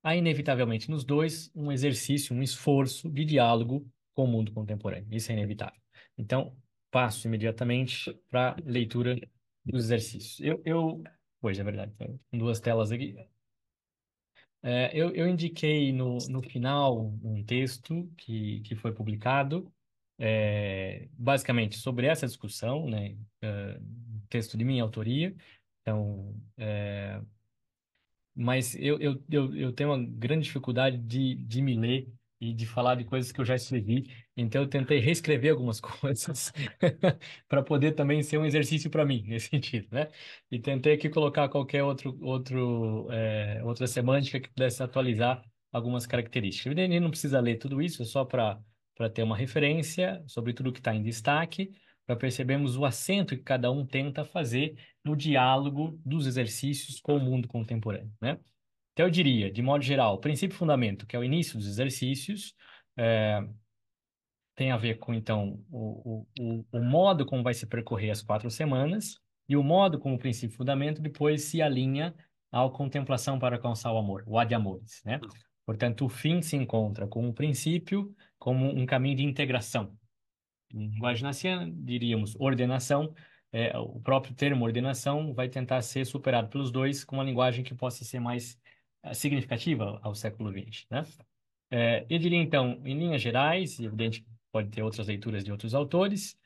há inevitavelmente nos dois um exercício, um esforço de diálogo com o mundo contemporâneo. Isso é inevitável. Então, passo imediatamente para a leitura dos exercícios. Eu, eu, pois é verdade, tem duas telas aqui. É, eu, eu indiquei no, no final um texto que, que foi publicado, é, basicamente sobre essa discussão, né? É, texto de minha autoria. Então, é, mas eu, eu, eu, eu tenho uma grande dificuldade de, de me ler e de falar de coisas que eu já escrevi. Então, eu tentei reescrever algumas coisas para poder também ser um exercício para mim, nesse sentido, né? E tentei aqui colocar qualquer outro, outro, é, outra semântica que pudesse atualizar algumas características. O Evidentemente, não precisa ler tudo isso, é só para ter uma referência sobre tudo que está em destaque, para percebermos o acento que cada um tenta fazer no diálogo dos exercícios com o mundo contemporâneo, né? Então, eu diria, de modo geral, princípio fundamento, que é o início dos exercícios, é, tem a ver com, então, o, o, o, modo como vai se percorrer as quatro semanas e o modo como o princípio fundamento depois se alinha à contemplação para alcançar o amor, o ad amores, né? Portanto, o fim se encontra com o princípio como um caminho de integração. Em linguagem naciana, diríamos ordenação, é, o próprio termo ordenação vai tentar ser superado pelos dois com uma linguagem que possa ser mais significativa ao século XX. Né? É, eu diria, então, em linhas gerais, e é evidente que pode ter outras leituras de outros autores,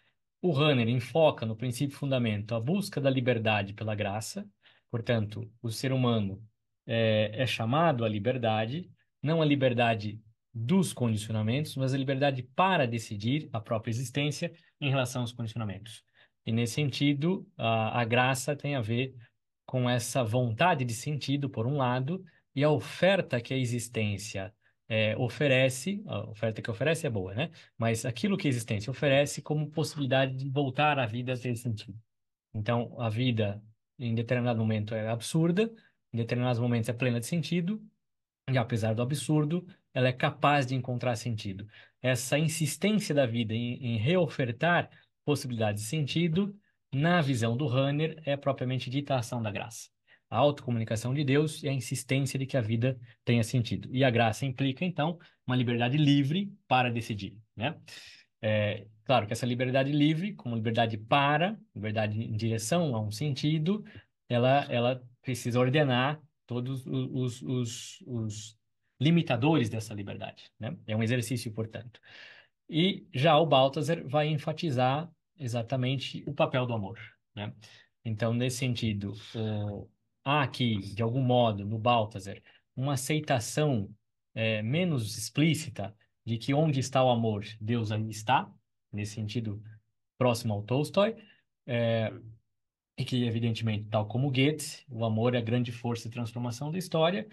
o Runner enfoca no princípio fundamento a busca da liberdade pela graça, portanto, o ser humano é, é chamado à liberdade, não à liberdade dos condicionamentos, mas a liberdade para decidir a própria existência em relação aos condicionamentos. E nesse sentido, a, a graça tem a ver com essa vontade de sentido, por um lado, e a oferta que a existência é, oferece, a oferta que oferece é boa, né? Mas aquilo que a existência oferece como possibilidade de voltar à vida a ter sentido. Então, a vida em determinado momento é absurda, em determinados momentos é plena de sentido, e apesar do absurdo, ela é capaz de encontrar sentido. Essa insistência da vida em, em reofertar possibilidades de sentido, na visão do Hanner, é propriamente dita ação da graça a autocomunicação de Deus e a insistência de que a vida tenha sentido. E a graça implica, então, uma liberdade livre para decidir, né? É, claro que essa liberdade livre, como liberdade para, liberdade em direção a um sentido, ela, ela precisa ordenar todos os, os, os limitadores dessa liberdade, né? É um exercício, portanto. E já o Balthasar vai enfatizar exatamente o papel do amor, né? Então, nesse sentido, o eh, há ah, aqui, de algum modo, no Balthasar, uma aceitação é, menos explícita de que onde está o amor, Deus ali está, nesse sentido próximo ao Tolstói, é, e que, evidentemente, tal como Goethe, o amor é a grande força de transformação da história,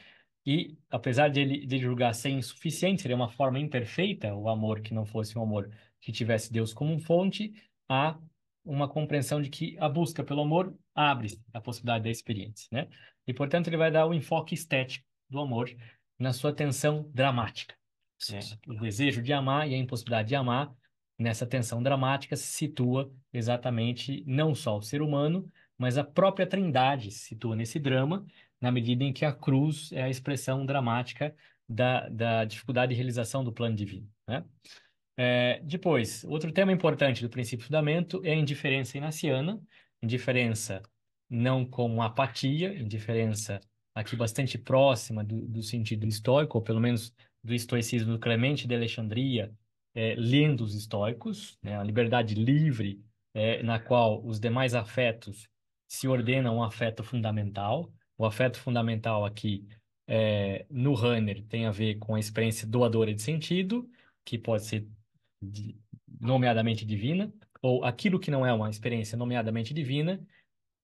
e apesar ele de julgar ser insuficiente, seria uma forma imperfeita o amor que não fosse um amor que tivesse Deus como fonte, há uma compreensão de que a busca pelo amor abre a possibilidade da experiência, né? E, portanto, ele vai dar o enfoque estético do amor na sua tensão dramática. Né? O desejo de amar e a impossibilidade de amar, nessa tensão dramática, se situa exatamente não só o ser humano, mas a própria trindade se situa nesse drama, na medida em que a cruz é a expressão dramática da, da dificuldade de realização do plano divino. Né? É, depois, outro tema importante do princípio fundamento é a indiferença inaciana, indiferença não como apatia, indiferença aqui bastante próxima do, do sentido histórico ou pelo menos do estoicismo do Clemente de Alexandria, é, lendo os estoicos, né, a liberdade livre é, na qual os demais afetos se ordenam um afeto fundamental. O afeto fundamental aqui é, no Runner tem a ver com a experiência doadora de sentido, que pode ser de, nomeadamente divina, ou aquilo que não é uma experiência nomeadamente divina,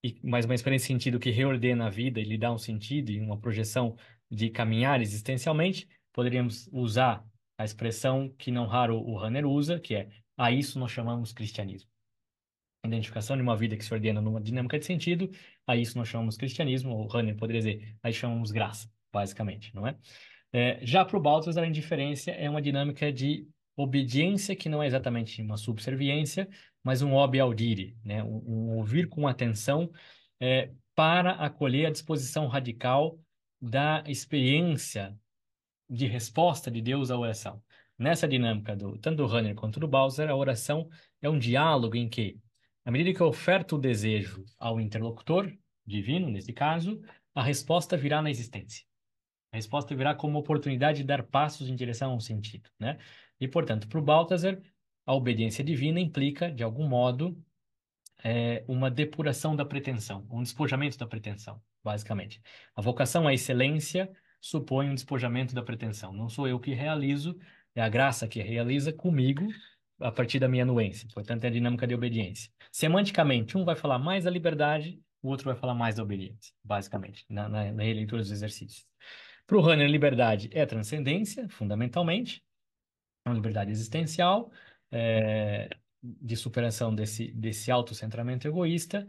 e, mas uma experiência em sentido que reordena a vida e lhe dá um sentido e uma projeção de caminhar existencialmente, poderíamos usar a expressão que não raro o Hanner usa, que é a isso nós chamamos cristianismo. A identificação de uma vida que se ordena numa dinâmica de sentido, a isso nós chamamos cristianismo, ou Hanner poderia dizer, aí chamamos graça, basicamente, não é? é já para o Balthus, a indiferença é uma dinâmica de obediência, que não é exatamente uma subserviência, mas um obi audire, né? um, um ouvir com atenção é, para acolher a disposição radical da experiência de resposta de Deus à oração. Nessa dinâmica do tanto do Runner quanto do Bowser, a oração é um diálogo em que, à medida que eu oferto o desejo ao interlocutor, divino nesse caso, a resposta virá na existência. A resposta virá como oportunidade de dar passos em direção a um sentido, né? E, portanto, para o Balthasar, a obediência divina implica, de algum modo, é, uma depuração da pretensão, um despojamento da pretensão, basicamente. A vocação à excelência supõe um despojamento da pretensão. Não sou eu que realizo, é a graça que realiza comigo a partir da minha anuência. Portanto, é a dinâmica de obediência. Semanticamente, um vai falar mais da liberdade, o outro vai falar mais da obediência, basicamente, na, na, na releitura dos exercícios. Para o Runner, liberdade é transcendência, fundamentalmente uma liberdade existencial, é, de superação desse, desse autocentramento egoísta.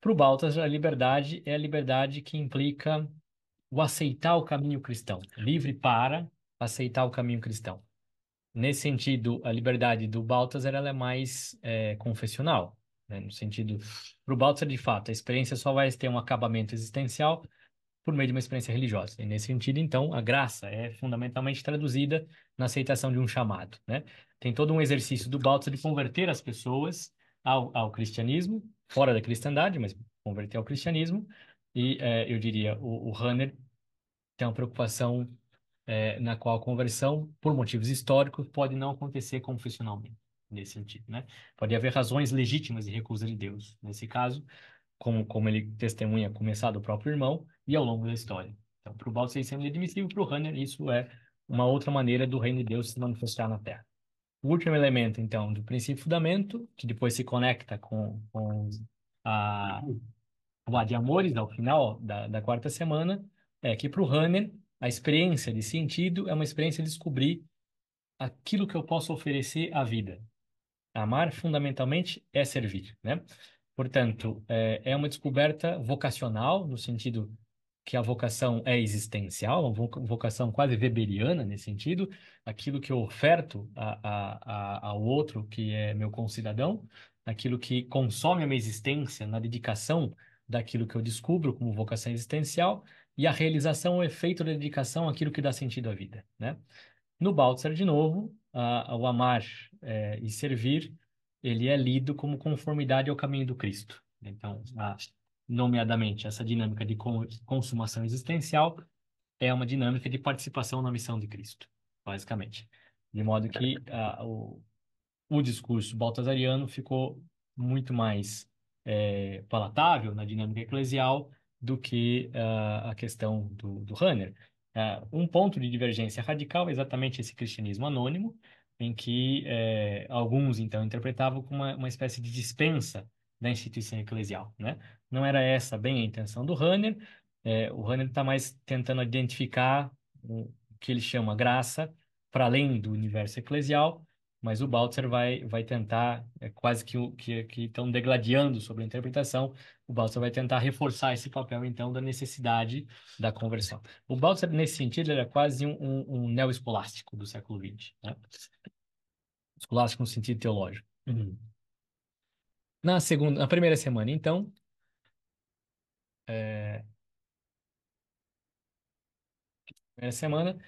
Para o Baltas, a liberdade é a liberdade que implica o aceitar o caminho cristão, livre para aceitar o caminho cristão. Nesse sentido, a liberdade do Baltasar ela é mais é, confessional, né? no sentido, para o Baltasar, de fato, a experiência só vai ter um acabamento existencial por meio de uma experiência religiosa. E nesse sentido, então, a graça é fundamentalmente traduzida na aceitação de um chamado, né? Tem todo um exercício do Baltzer de converter as pessoas ao, ao cristianismo, fora da cristandade, mas converter ao cristianismo, e é, eu diria, o, o Hanner tem uma preocupação é, na qual a conversão, por motivos históricos, pode não acontecer confessionalmente, nesse sentido, né? Pode haver razões legítimas de recusa de Deus. Nesse caso, como, como ele testemunha começar do próprio irmão, e ao longo da história. Então, para o Baal, isso é inadmissível, para o Hanner, isso é uma outra maneira do reino de Deus se manifestar na Terra. O último elemento, então, do princípio fundamento, que depois se conecta com, com a, o Ad Amores, ao final da, da quarta semana, é que para o Hanner, a experiência de sentido é uma experiência de descobrir aquilo que eu posso oferecer à vida. Amar, fundamentalmente, é servir, né? Portanto, é, é uma descoberta vocacional, no sentido que a vocação é existencial, uma vocação quase weberiana nesse sentido, aquilo que eu oferto a, a, a, ao outro que é meu concidadão, aquilo que consome a minha existência na dedicação daquilo que eu descubro como vocação existencial, e a realização, o efeito da dedicação, aquilo que dá sentido à vida, né? No Baltzer, de novo, a, o amar é, e servir, ele é lido como conformidade ao caminho do Cristo. Então, a, nomeadamente essa dinâmica de consumação existencial, é uma dinâmica de participação na missão de Cristo, basicamente. De modo que o, o discurso baltasariano ficou muito mais é, palatável na dinâmica eclesial do que uh, a questão do, do Hanner. Uh, é, um ponto de divergência radical é exatamente esse cristianismo anônimo, em que é, alguns então interpretavam como uma, uma espécie de dispensa da instituição eclesial, né? Não era essa bem a intenção do Hanner, é, o Hanner está mais tentando identificar o que ele chama graça para além do universo eclesial, mas o Baltzer vai, vai tentar, é quase que, que, que estão degladiando sobre a interpretação, o Baltzer vai tentar reforçar esse papel, então, da necessidade da conversão. O Baltzer, nesse sentido, era é quase um, um, um neo-escolástico do século XX, né? escolástico no sentido teológico. Uhum. Na segunda, na primeira semana, então, é, primeira semana,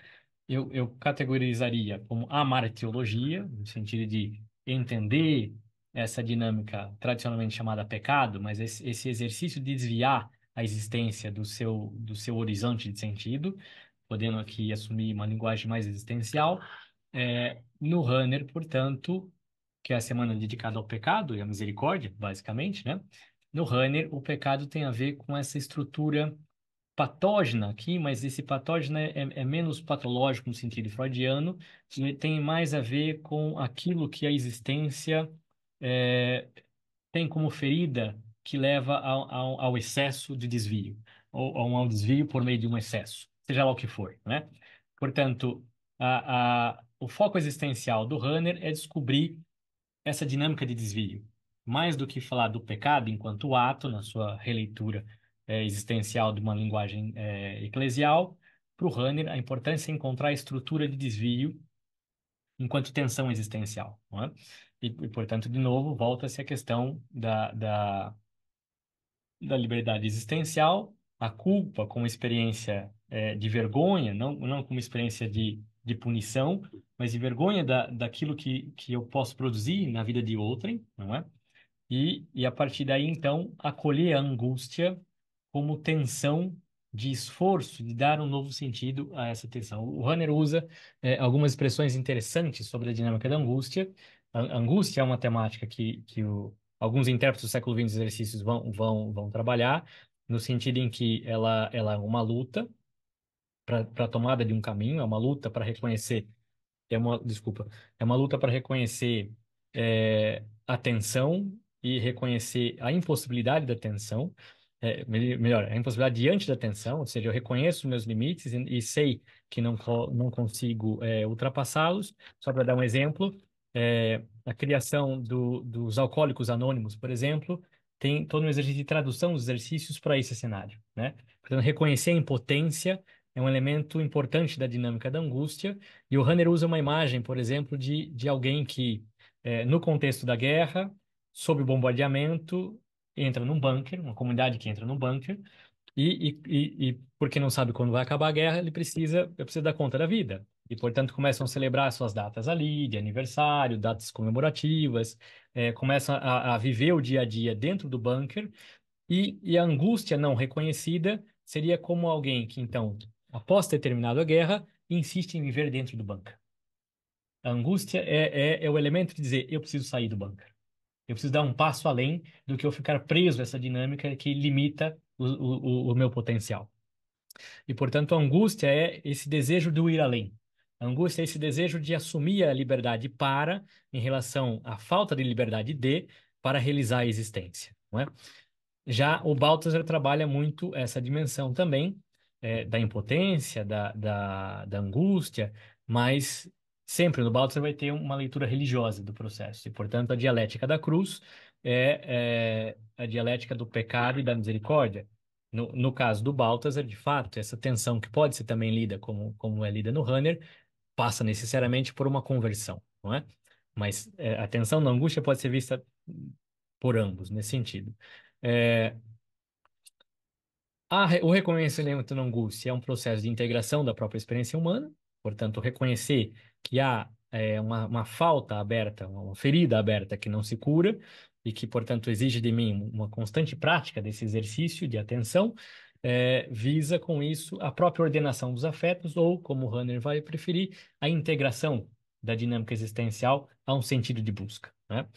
eu, eu categorizaria como amar a teologia, no sentido de entender essa dinâmica tradicionalmente chamada pecado, mas esse, esse exercício de desviar a existência do seu, do seu horizonte de sentido, podendo aqui assumir uma linguagem mais existencial. É, no Runner, portanto, que é a semana dedicada ao pecado e à misericórdia, basicamente, né? No Runner, o pecado tem a ver com essa estrutura patógena aqui, mas esse patógeno é, é, menos patológico no sentido freudiano, e tem mais a ver com aquilo que a existência é, tem como ferida que leva ao, ao, ao excesso de desvio, ou a um desvio por meio de um excesso, seja lá o que for, né? Portanto, a, a, o foco existencial do Runner é descobrir essa dinâmica de desvio. Mais do que falar do pecado enquanto ato, na sua releitura é, existencial de uma linguagem é, eclesial, para o Hanner, a importância é encontrar a estrutura de desvio enquanto tensão existencial. É? E, e, portanto, de novo, volta-se à questão da, da, da, liberdade existencial, a culpa como experiência é, de vergonha, não, não como experiência de de punição, mas de vergonha da, daquilo que, que eu posso produzir na vida de outrem, não é? E, e a partir daí, então, acolher a angústia como tensão de esforço, de dar um novo sentido a essa tensão. O Runner usa é, algumas expressões interessantes sobre a dinâmica da angústia. A, a angústia é uma temática que, que o, alguns intérpretes do século XX exercícios vão, vão, vão trabalhar, no sentido em que ela, ela é uma luta, para a tomada de um caminho, é uma luta para reconhecer, é uma, desculpa, é uma luta para reconhecer é, eh, a tensão e reconhecer a impossibilidade da tensão, é, eh, melhor, a impossibilidade diante da tensão, ou seja, eu reconheço meus limites e, e sei que não, não consigo é, ultrapassá-los. Só para dar um exemplo, é, a criação do, dos alcoólicos anônimos, por exemplo, tem todo um exercício de tradução dos exercícios para esse cenário, né? Portanto, reconhecer a impotência é um elemento importante da dinâmica da angústia. E o Hanner usa uma imagem, por exemplo, de, de alguém que, é, no contexto da guerra, sob bombardeamento, entra num bunker, uma comunidade que entra num bunker, e, e, e, e, porque não sabe quando vai acabar a guerra, ele precisa, precisa dar conta da vida. E, portanto, começam a celebrar suas datas ali, de aniversário, datas comemorativas, é, começam a, a, viver o dia a dia dentro do bunker, e, e a angústia não reconhecida seria como alguém que, então, após ter terminado a guerra, insiste em viver dentro do bunker. A angústia é, é, é o elemento de dizer: eu preciso sair do bunker. Eu preciso dar um passo além do que eu ficar preso a essa dinâmica que limita o, o, o meu potencial. E, portanto, a angústia é esse desejo do ir além. A angústia é esse desejo de assumir a liberdade para, em relação à falta de liberdade de, para realizar a existência. Não é? Já o Balthasar trabalha muito essa dimensão também, é, da impotência, da, da, da angústia, mas sempre no Baldo você vai ter uma leitura religiosa do processo. E, portanto, a dialética da cruz é, é a dialética do pecado e da misericórdia. No, no caso do Baltasar, de fato, essa tensão que pode ser também lida como, como é lida no Runner, passa necessariamente por uma conversão, não é? Mas é, a tensão na angústia pode ser vista por ambos, nesse sentido. É, a, o reconhecimento da angústia é um processo de integração da própria experiência humana, portanto, reconhecer que há é, uma, uma falta aberta, uma ferida aberta que não se cura e que, portanto, exige de mim uma constante prática desse exercício de atenção, é, visa com isso a própria ordenação dos afetos, ou, como o Hunter vai preferir, a integração da dinâmica existencial a um sentido de busca. Né?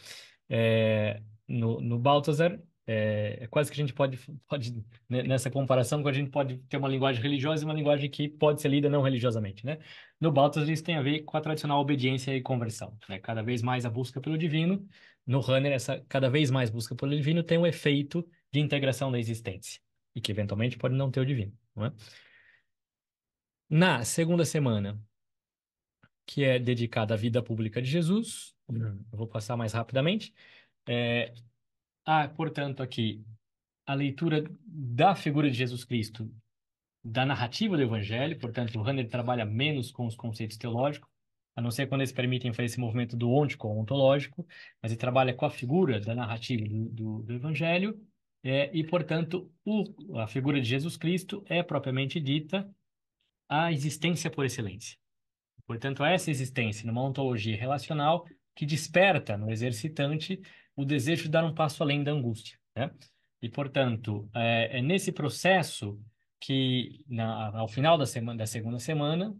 É, no, no Balthasar, é, é quase que a gente pode, pode né, nessa comparação, a gente pode ter uma linguagem religiosa e uma linguagem que pode ser lida não religiosamente, né? No Baltas, isso tem a ver com a tradicional obediência e conversão, né? Cada vez mais a busca pelo divino. No Runner, essa cada vez mais busca pelo divino tem um efeito de integração da existência e que eventualmente pode não ter o divino, não é? Na segunda semana, que é dedicada à vida pública de Jesus, eu vou passar mais rapidamente, é, Há, ah, portanto, aqui a leitura da figura de Jesus Cristo, da narrativa do Evangelho, portanto, o Hanner trabalha menos com os conceitos teológicos, a não ser quando eles permitem fazer esse movimento do ontico ontológico, mas ele trabalha com a figura da narrativa do, do, do Evangelho, é, e, portanto, o, a figura de Jesus Cristo é propriamente dita a existência por excelência. Portanto, essa existência numa ontologia relacional que desperta no exercitante o desejo de dar um passo além da angústia. Né? E, portanto, é, é nesse processo que, na, ao final da, semana, da segunda semana,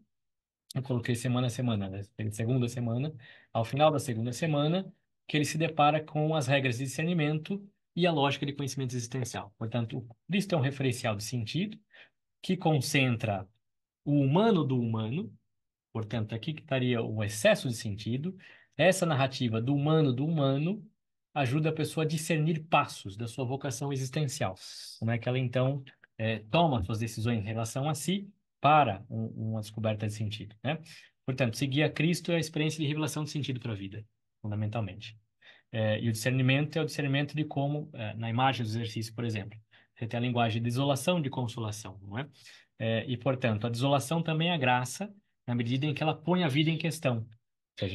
eu coloquei semana a semana, né? segunda semana, ao final da segunda semana, que ele se depara com as regras de discernimento e a lógica de conhecimento existencial. Portanto, isso é um referencial de sentido que concentra o humano do humano, portanto, aqui que estaria o excesso de sentido, essa narrativa do humano do humano ajuda a pessoa a discernir passos da sua vocação existencial. Como é né, que ela, então, é, toma suas decisões em relação a si para um, uma descoberta de sentido, né? Portanto, seguir a Cristo é a experiência de revelação de sentido para a vida, fundamentalmente. É, e o discernimento é o discernimento de como, é, na imagem do exercício, por exemplo, você tem a linguagem de isolação de consolação, não é? é? E, portanto, a desolação também é graça na medida em que ela põe a vida em questão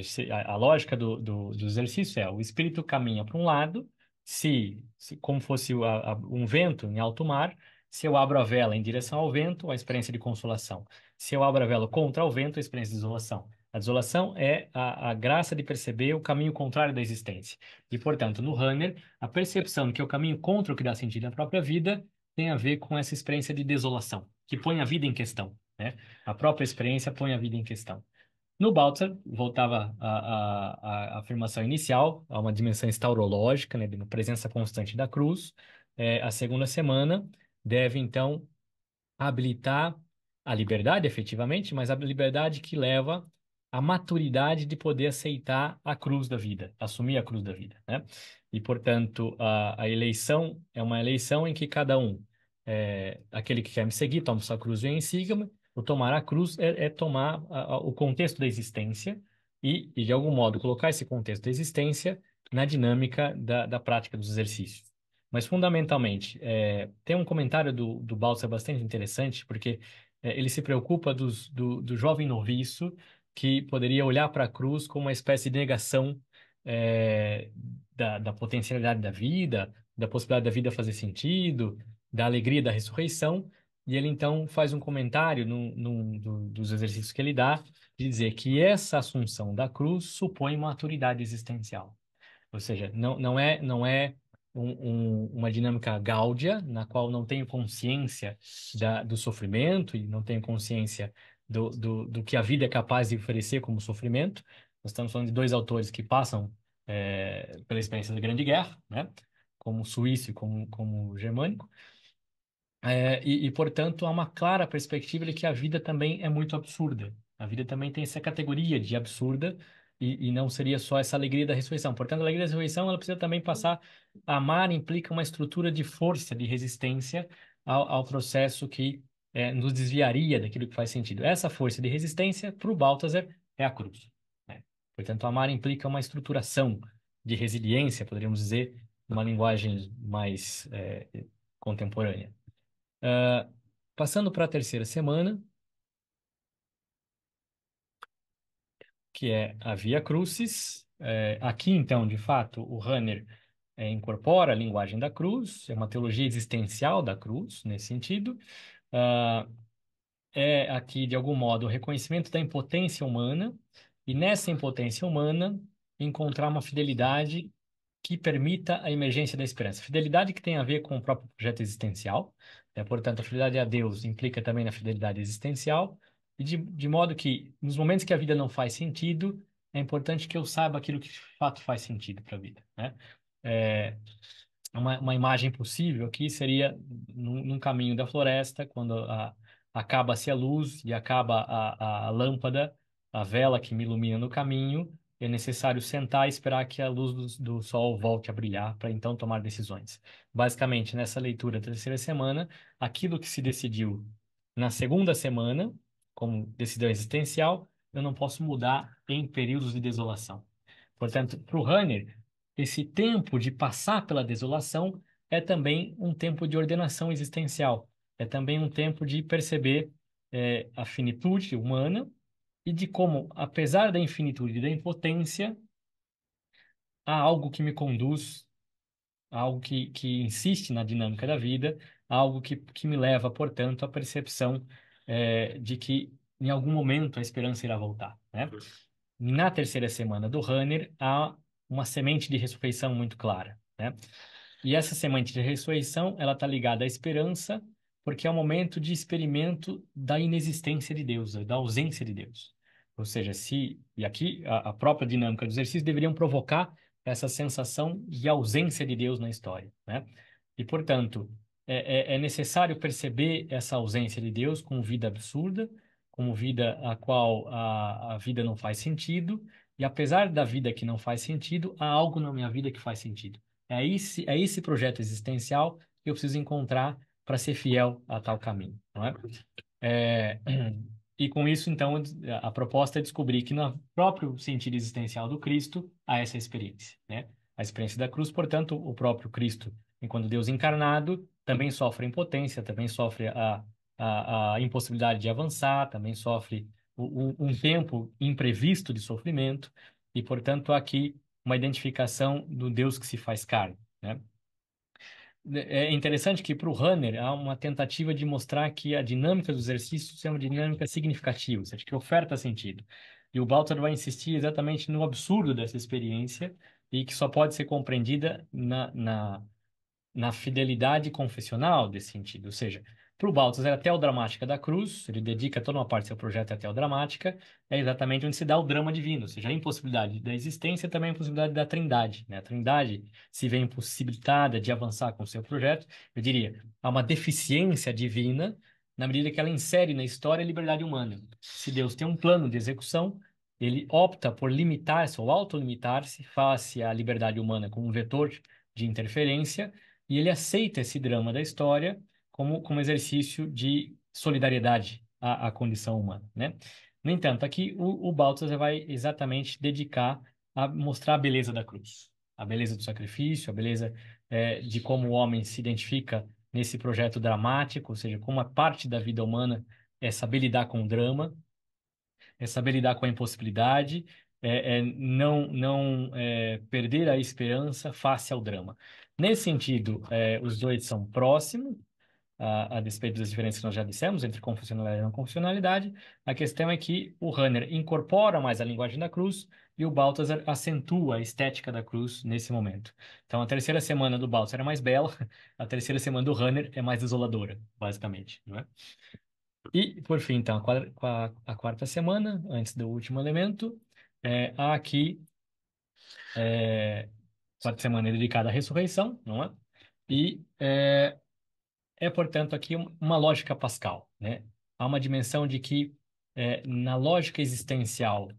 seja, a, lógica do, do, do exercício é o espírito caminha para um lado, se, se como fosse a, a, um vento em alto mar, se eu abro a vela em direção ao vento, a experiência de consolação. Se eu abro a vela contra o vento, a experiência de desolação. A desolação é a, a graça de perceber o caminho contrário da existência. E, portanto, no Runner, a percepção de que o caminho contra o que dá sentido à própria vida tem a ver com essa experiência de desolação, que põe a vida em questão. Né? A própria experiência põe a vida em questão. No Balthasar, voltava à afirmação inicial, a uma dimensão estaurológica, né, de uma presença constante da cruz. É, a segunda semana deve, então, habilitar a liberdade, efetivamente, mas a liberdade que leva à maturidade de poder aceitar a cruz da vida, assumir a cruz da vida. Né? E, portanto, a, a eleição é uma eleição em que cada um, é, aquele que quer me seguir, toma sua cruz e siga-me, o tomar a cruz é, é tomar a, a, o contexto da existência e, e, de algum modo, colocar esse contexto da existência na dinâmica da, da prática dos exercícios. Mas, fundamentalmente, é, tem um comentário do, do Balsa bastante interessante, porque é, ele se preocupa dos, do, do jovem noviço que poderia olhar para a cruz como uma espécie de negação é, da, da, potencialidade da vida, da possibilidade da vida fazer sentido, da alegria da ressurreição, e ele então faz um comentário num, do, dos exercícios que ele dá, de dizer que essa assunção da cruz supõe maturidade existencial. Ou seja, não, não é, não é um, um, uma dinâmica gáudia, na qual não tenho consciência da, do sofrimento e não tenho consciência do, do, do, que a vida é capaz de oferecer como sofrimento. Nós estamos falando de dois autores que passam é, pela experiência da Grande Guerra, né? como suíço e como, como germânico. É, e, e, portanto, há uma clara perspectiva de que a vida também é muito absurda. A vida também tem essa categoria de absurda e, e não seria só essa alegria da ressurreição. Portanto, a alegria da ressurreição ela precisa também passar amar implica uma estrutura de força, de resistência ao, ao processo que é, nos desviaria daquilo que faz sentido. Essa força de resistência para o Balthasar é a cruz. Né? Portanto, amar implica uma estruturação de resiliência, poderíamos dizer, numa linguagem mais é, contemporânea. Ah, passando para a terceira semana, que é a Via Crucis. É, aqui, então, de fato, o Runner é, incorpora a linguagem da cruz, é uma teologia existencial da cruz, nesse sentido. Uh, é aqui, de algum modo, o reconhecimento da impotência humana, e nessa impotência humana, encontrar uma fidelidade que permita a emergência da esperança. Fidelidade que tem a ver com o próprio projeto existencial, é, portanto, a fidelidade a Deus implica também na fidelidade existencial, e de, de modo que, nos momentos que a vida não faz sentido, é importante que eu saiba aquilo que de fato faz sentido para a vida. Né? É, é, uma, uma, imagem possível aqui seria num, num caminho da floresta, quando acaba-se a luz e acaba a, a lâmpada, a vela que me ilumina no caminho, é necessário sentar e esperar que a luz do, do sol volte a brilhar para então tomar decisões. Basicamente, nessa leitura da terceira semana, aquilo que se decidiu na segunda semana, como decisão existencial, eu não posso mudar em períodos de desolação. Portanto, para o Runner, esse tempo de passar pela desolação é também um tempo de ordenação existencial, é também um tempo de perceber é, a finitude humana e de como, apesar da infinitude e da impotência, há algo que me conduz, algo que, que insiste na dinâmica da vida, algo que, que me leva, portanto, à percepção é, de que em algum momento a esperança irá voltar. Né? Uhum. Na terceira semana do Runner, há uma semente de ressurreição muito clara. Né? E essa semente de ressurreição ela está ligada à esperança, porque é o um momento de experimento da inexistência de Deus, da ausência de Deus. Ou seja, se e aqui a, a própria dinâmica dos exercícios deveriam provocar essa sensação de ausência de Deus na história, né? E portanto é, é, é necessário perceber essa ausência de Deus como vida absurda, como vida a qual a, a vida não faz sentido, e apesar da vida que não faz sentido, há algo na minha vida que faz sentido. É esse, é esse projeto existencial que eu preciso encontrar para ser fiel a tal caminho, não é? é E com isso, então, a proposta é descobrir que no próprio sentido existencial do Cristo há essa experiência, né? A experiência da cruz, portanto, o próprio Cristo, enquanto Deus encarnado, também sofre a impotência, também sofre a, a, a impossibilidade de avançar, também sofre o, o, um tempo imprevisto de sofrimento, e, portanto, aqui uma identificação do Deus que se faz carne, né? Né, é interessante que para o runner há uma tentativa de mostrar que a dinâmica dos exercícios é uma dinâmica significativa, ou seja, que oferta sentido. E o Baltar vai insistir exatamente no absurdo dessa experiência e que só pode ser compreendida na, na, na fidelidade confessional desse sentido, ou seja, para o Baltas, era é a Teodramática da Cruz, ele dedica toda uma parte do seu projeto à Teodramática, é exatamente onde se dá o drama divino, ou seja, a impossibilidade da existência também a impossibilidade da trindade. Né? A trindade se vê impossibilitada de avançar com o seu projeto, eu diria, há uma deficiência divina na medida que ela insere na história a liberdade humana. Se Deus tem um plano de execução, ele opta por limitar-se ou autolimitar-se face à liberdade humana como um vetor de interferência, e ele aceita esse drama da história como, como exercício de solidariedade à, à condição humana, né? No entanto, aqui o, o Balthasar vai exatamente dedicar a mostrar a beleza da cruz, a beleza do sacrifício, a beleza é, de como o homem se identifica nesse projeto dramático, ou seja, como a parte da vida humana é saber lidar com o drama, é saber lidar com a impossibilidade, é, é não, não é, perder a esperança face ao drama. Nesse sentido, é, os dois são próximos, a, a despeito das diferenças que nós já dissemos entre confessionalidade e não confessionalidade, a questão é que o Hanner incorpora mais a linguagem da cruz e o Balthasar acentua a estética da cruz nesse momento. Então, a terceira semana do Balthasar é mais bela, a terceira semana do Hanner é mais desoladora, basicamente, não é? E, por fim, então, a, a quarta semana, antes do último elemento, é, há aqui é, quarta semana é dedicada à ressurreição, não é? E é, é, portanto, aqui uma lógica pascal. Né? Há uma dimensão de que, é, na lógica existencial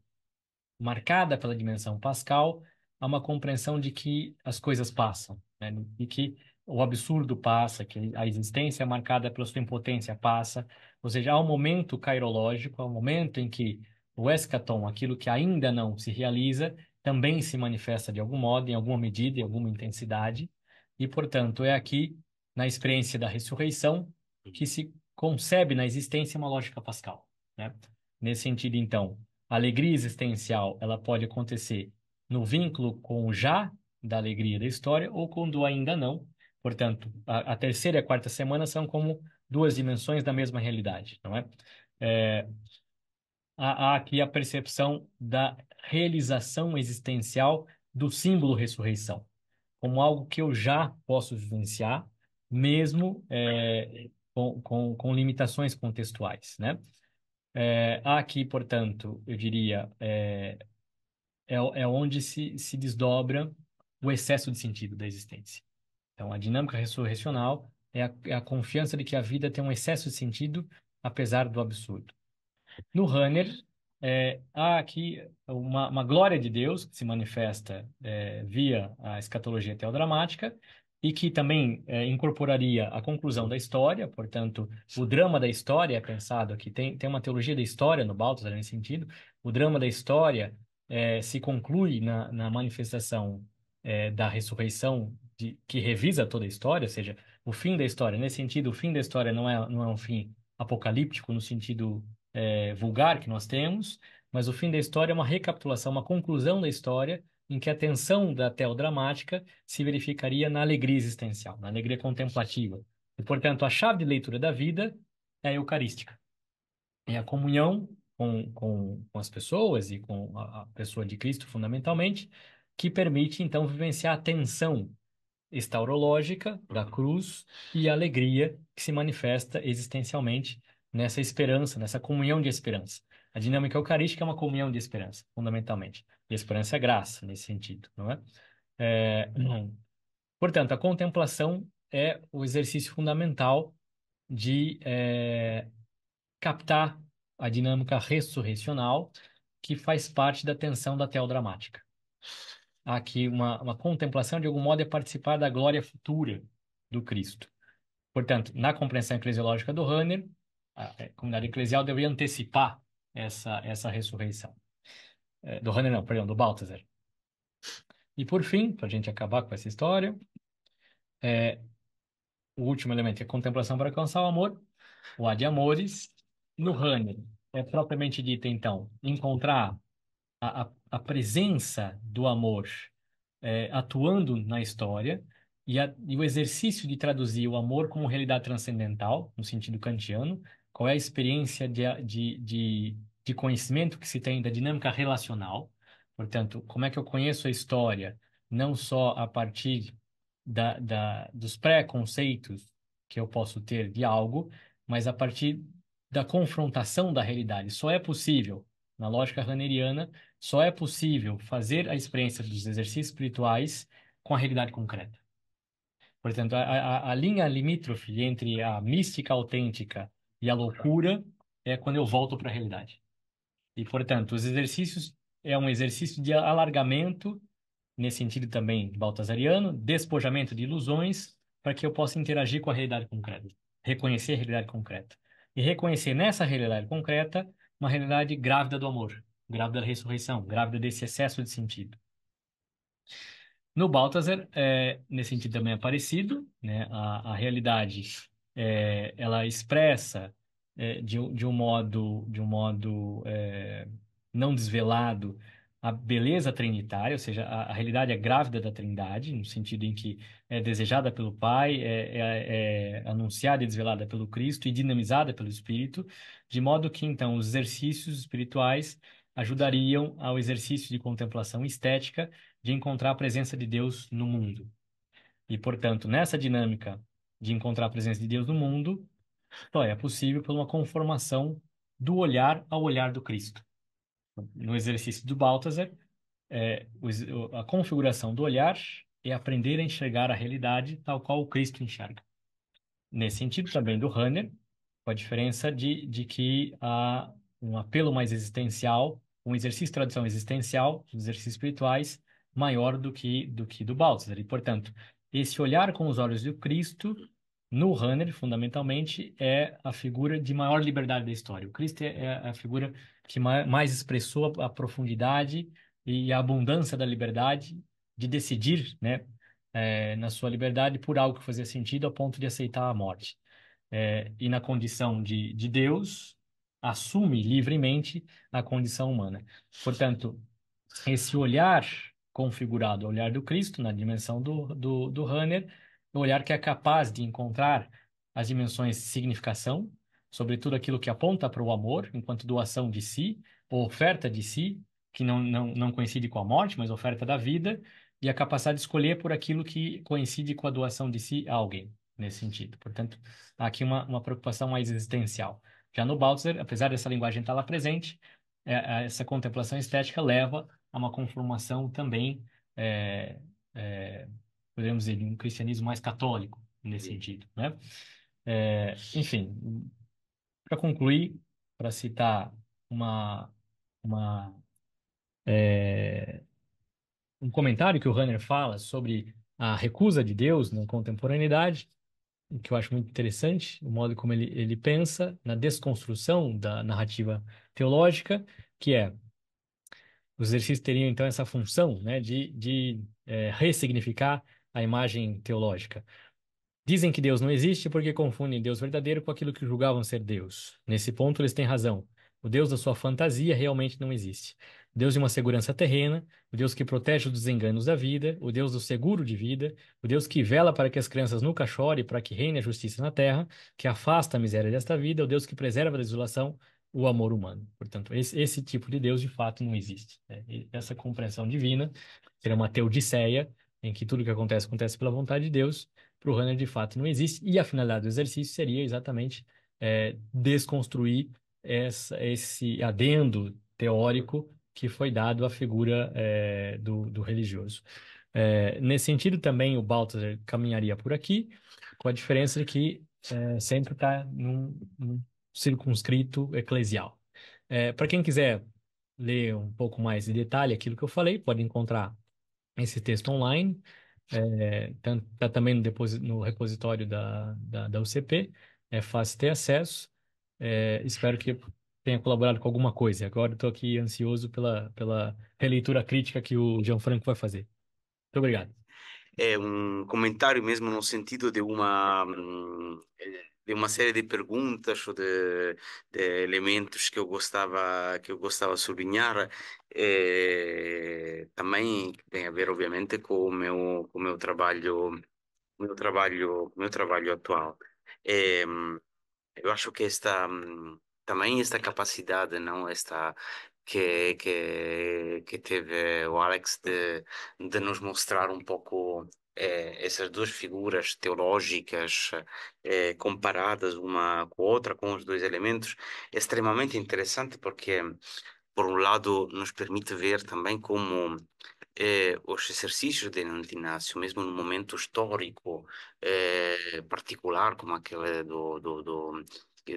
marcada pela dimensão pascal, há uma compreensão de que as coisas passam, né? e que o absurdo passa, que a existência marcada pela sua impotência passa, ou seja, há um momento cairológico, há um momento em que o escatom, aquilo que ainda não se realiza, também se manifesta de algum modo, em alguma medida, em alguma intensidade, e, portanto, é aqui na experiência da ressurreição, que uhum. se concebe na existência uma lógica pascal. Né? Nesse sentido, então, a alegria existencial ela pode acontecer no vínculo com o já da alegria da história ou com do ainda não. Portanto, a, a terceira e a quarta semana são como duas dimensões da mesma realidade, não é? é há, há aqui a percepção da realização existencial do símbolo ressurreição como algo que eu já posso vivenciar mesmo é, com, com, com, limitações contextuais, né? É, aqui, portanto, eu diria, eh, é, é, é onde se, se desdobra o excesso de sentido da existência. Então, a dinâmica ressurrecional é a, é a confiança de que a vida tem um excesso de sentido, apesar do absurdo. No Runner, é, há aqui uma, uma, glória de Deus que se manifesta é, via a escatologia teodramática, e que também é, incorporaria a conclusão da história, portanto, o drama da história é pensado aqui, tem, tem uma teologia da história no Baltasar nesse sentido, o drama da história é, se conclui na, na manifestação é, da ressurreição de, que revisa toda a história, ou seja, o fim da história. Nesse sentido, o fim da história não é, não é um fim apocalíptico no sentido vulgar que nós temos, mas o fim da história é uma recapitulação, uma conclusão da história em que a tensão da teodramática se verificaria na alegria existencial, na alegria contemplativa. E, portanto, a chave de leitura da vida é a eucarística. É a comunhão com, com, com as pessoas e com a, a pessoa de Cristo, fundamentalmente, que permite, então, vivenciar a tensão estaurológica da uhum. cruz e a alegria que se manifesta existencialmente nessa esperança, nessa comunhão de esperança. A dinâmica eucarística é uma comunhão de esperança, fundamentalmente. E a esperança é graça nesse sentido, não é? é não. Portanto, a contemplação é o exercício fundamental de é, captar a dinâmica ressurrecional que faz parte da tensão da teodramática. Aqui, uma, uma contemplação, de algum modo, é participar da glória futura do Cristo. Portanto, na compreensão eclesiológica do Hanner, a comunidade eclesial deveria antecipar essa, essa ressurreição do Runner não, perdão, do Balthazar. E por fim, para a gente acabar com essa história, é, o último elemento é contemplação para alcançar o amor, o A de Amores, no Runner. É propriamente dito, então, encontrar a, a, a presença do amor é, atuando na história e, a, e o exercício de traduzir o amor como realidade transcendental, no sentido kantiano, qual é a experiência de, de, de de conhecimento que se tem da dinâmica relacional, portanto, como é que eu conheço a história, não só a partir da, da, dos conceitos que eu posso ter de algo, mas a partir da confrontação da realidade. Só é possível, na lógica raneriana, só é possível fazer a experiência dos exercícios espirituais com a realidade concreta. Portanto, a, a, a linha limítrofe entre a mística autêntica e a loucura é quando eu volto para a realidade. E, portanto, os exercícios é um exercício de alargamento, nesse sentido também baltasariano, despojamento de ilusões, para que eu possa interagir com a realidade concreta, reconhecer a realidade concreta. E reconhecer nessa realidade concreta uma realidade grávida do amor, grávida da ressurreição, grávida desse excesso de sentido. No Baltasar, é, nesse sentido também é parecido, né? a, a realidade é, ela expressa é, de, de um modo, de um modo é, não desvelado a beleza trinitária, ou seja, a, a, realidade é grávida da Trindade, no sentido em que é desejada pelo Pai, é, é, é, anunciada e desvelada pelo Cristo e dinamizada pelo Espírito, de modo que, então, os exercícios espirituais ajudariam ao exercício de contemplação estética de encontrar a presença de Deus no mundo. E, portanto, nessa dinâmica de encontrar a presença de Deus no mundo, então, é possível por uma conformação do olhar ao olhar do Cristo. No exercício do Balthasar, é, a configuração do olhar é aprender a enxergar a realidade tal qual o Cristo enxerga. Nesse sentido, também do Hanner, com a diferença de, de que há um apelo mais existencial, um exercício de tradução existencial, dos exercícios espirituais, maior do que do, que do Balthasar. E, portanto, esse olhar com os olhos do Cristo no runner, fundamentalmente, é a figura de maior liberdade da história. O Cristo é a figura que mais expressou a profundidade e a abundância da liberdade de decidir, né, é, na sua liberdade por algo que fazia sentido a ponto de aceitar a morte. É, e na condição de, de Deus, assume livremente a condição humana. Portanto, esse olhar configurado, o olhar do Cristo na dimensão do, do, do Runner, um olhar que é capaz de encontrar as dimensões significação, sobretudo aquilo que aponta para o amor, enquanto doação de si, ou oferta de si, que não, não, não coincide com a morte, mas oferta da vida, e a capacidade de escolher por aquilo que coincide com a doação de si a alguém, nesse sentido. Portanto, há aqui uma, uma preocupação mais existencial. Já no Bautzer, apesar dessa linguagem estar lá presente, é, é, essa contemplação estética leva a uma conformação também é, é, podemos dizer, de um cristianismo mais católico, nesse Sim. sentido, né? É, enfim, para concluir, para citar uma, uma, é, um comentário que o Runner fala sobre a recusa de Deus na contemporaneidade, que eu acho muito interessante, o modo como ele, ele pensa na desconstrução da narrativa teológica, que é os exercícios teriam então essa função né, de, de é, ressignificar a imagem teológica. Dizem que Deus não existe porque confundem Deus verdadeiro com aquilo que julgavam ser Deus. Nesse ponto, eles têm razão. O Deus da sua fantasia realmente não existe. O Deus de uma segurança terrena, o Deus que protege dos enganos da vida, o Deus do seguro de vida, o Deus que vela para que as crianças nunca chorem, para que reine a justiça na terra, que afasta a miséria desta vida, o Deus que preserva da desolação, o amor humano. Portanto, esse, esse tipo de Deus de fato não existe. Né? Essa compreensão divina seria uma teodiceia, em que tudo que acontece, acontece pela vontade de Deus, para o runner de fato não existe. E a finalidade do exercício seria exatamente é, desconstruir essa, esse adendo teórico que foi dado à figura é, do, do, religioso. É, nesse sentido, também o Balthasar caminharia por aqui, com a diferença de que é, sempre está num, num, circunscrito eclesial. É, para quem quiser ler um pouco mais de detalhe aquilo que eu falei, pode encontrar esse texto online, está é, tá, tá também no, no, repositório da, da, da UCP, é fácil ter acesso, é, espero que tenha colaborado com alguma coisa. Agora estou aqui ansioso pela, pela releitura crítica que o João Franco vai fazer. Muito obrigado. É um comentário mesmo no sentido de uma de uma série de perguntas ou de, de elementos que eu gostava que eu gostava de sublinhar eh, também tem a ver obviamente com o meu, com o meu trabalho, meu trabalho, meu trabalho atual. E, eh, eu acho que esta mm, também esta capacidade, não esta que, que, que teve o Alex de, de nos mostrar um pouco é, eh, essas duas figuras teológicas é, comparadas uma com a outra, com os dois elementos, é extremamente interessante porque por um lado, nos permite ver também como eh, os exercícios de antinácio, mesmo num momento histórico eh, particular como aquele do, do, do que,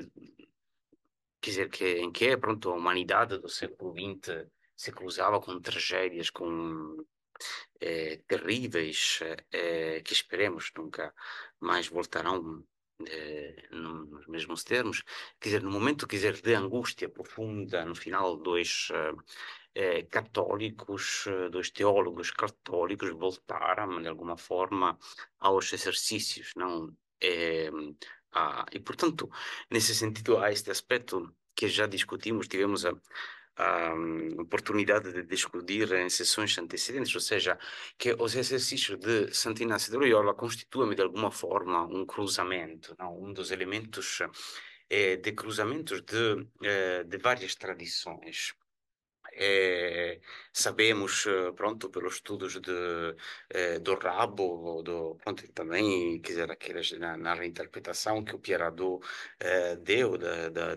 quer dizer que em que pronto a humanidade do século XX se cruzava com tragédias com eh, terríveis eh, que esperemos nunca mais voltarão eh, nos mesmos termos, quer dizer, no momento quer dizer, de angústia profunda, no final, dois eh, eh, católicos, dois teólogos católicos voltaram, de alguma forma, aos exercícios, não? a, ah, e, portanto, nesse sentido, há este aspecto que já discutimos, tivemos a, a oportunidade de discutir em sessões antecedentes, ou seja, que os exercícios de Inácia de Loyola constituem de alguma forma um cruzamento, não? um dos elementos eh, de cruzamentos de, eh, de várias tradições. É, sabemos, eh, pronto, pelos estudos de, eh, do Rabo, do, pronto, também, quiser aqueles na, na, reinterpretação que o Pierre eh, deu da, da,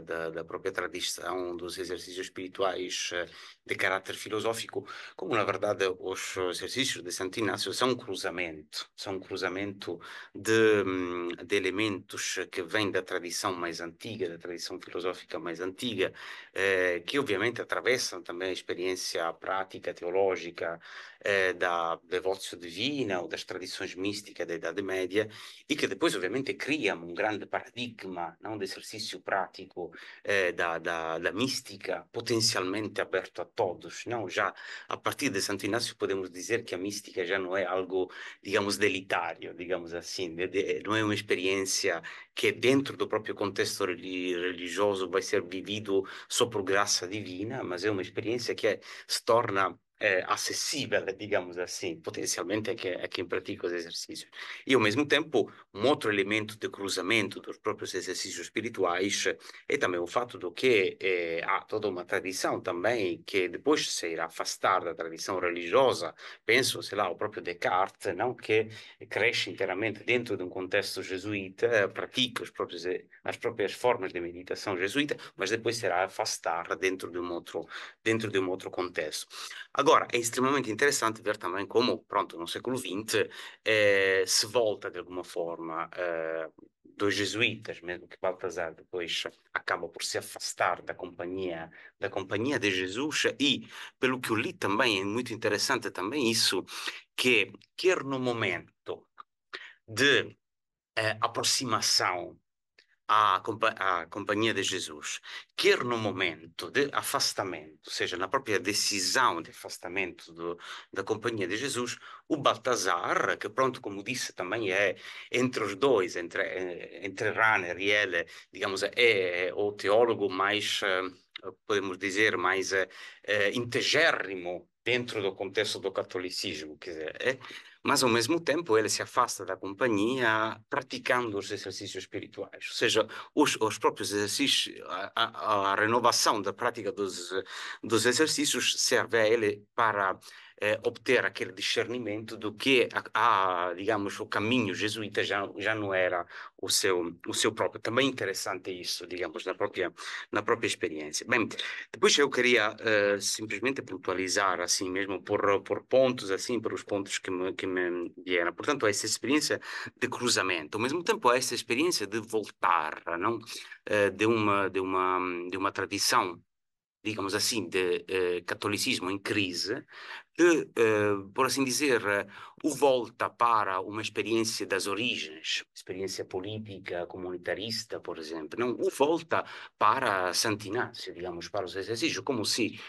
da, da, própria tradição dos exercícios espirituais eh, de caráter filosófico, como na verdade os exercícios de Santo Inácio são um cruzamento, são um cruzamento de, de elementos que vêm da tradição mais antiga, da tradição filosófica mais antiga, que obviamente através atravessam também a experiência prática teológica eh, da devoção divina ou das tradições místicas da Idade Média e que depois, obviamente, criam um grande paradigma não, de exercício prático eh, da, da, da, mística potencialmente aberto a todos. Não? Já a partir de Santo Inácio podemos dizer que a mística já não é algo, digamos, delitário, digamos assim, de, de, não é uma experiência que dentro do próprio contexto religioso vai ser vivido só por graça divina, mas mas é uma experiência que é, se torna é, eh, acessível, digamos assim, potencialmente a quem, a quem pratica os exercícios. E, ao mesmo tempo, um outro elemento de cruzamento dos próprios exercícios espirituais é também o fato de que eh, é, há toda uma tradição também que depois se irá afastar da tradição religiosa. Penso, sei lá, o próprio Descartes, não que cresce inteiramente dentro de um contexto jesuíta, eh, pratica próprios, as próprias formas de meditação jesuíta, mas depois será afastar dentro de um outro, dentro de um outro contexto. Agora, é extremamente interessante ver também como, pronto, no século XX eh, se volta de alguma forma eh, dos jesuítas, mesmo que Baltazar depois acaba por se afastar da companhia da companhia de Jesus e, pelo que eu li também, é muito interessante também isso, que quer no momento de eh, aproximação à, à Companhia de Jesus, quer no momento de afastamento, ou seja, na própria decisão de afastamento do, da Companhia de Jesus, o Baltazar, que pronto, como disse, também é entre os dois, entre, eh, entre Rahner e ele, digamos, é, é, é o teólogo mais, eh, podemos dizer, mais é, integérrimo dentro do contexto do catolicismo, quer dizer, é, mas ao mesmo tempo ele se afasta da companhia praticando os exercícios espirituais, ou seja, os, os próprios exercícios, a, a, a, renovação da prática dos, dos exercícios serve a ele para eh, obter aquele discernimento do que, a, a, digamos, o caminho jesuíta já, já não era o seu, o seu próprio. Também interessante isso, digamos, na própria, na própria experiência. Bem, depois eu queria eh, simplesmente pontualizar, assim mesmo, por, por pontos, assim, por os pontos que me, que me vieram. Portanto, essa experiência de cruzamento, ao mesmo tempo, essa experiência de voltar, não? Eh, de, uma, de, uma, de uma tradição digamos assim, de eh, catolicismo em crise, que, eh, por assim dizer, o volta para uma experiência das origens, experiência política, comunitarista, por exemplo, não o volta para Santinácio, digamos, para os exercícios, como se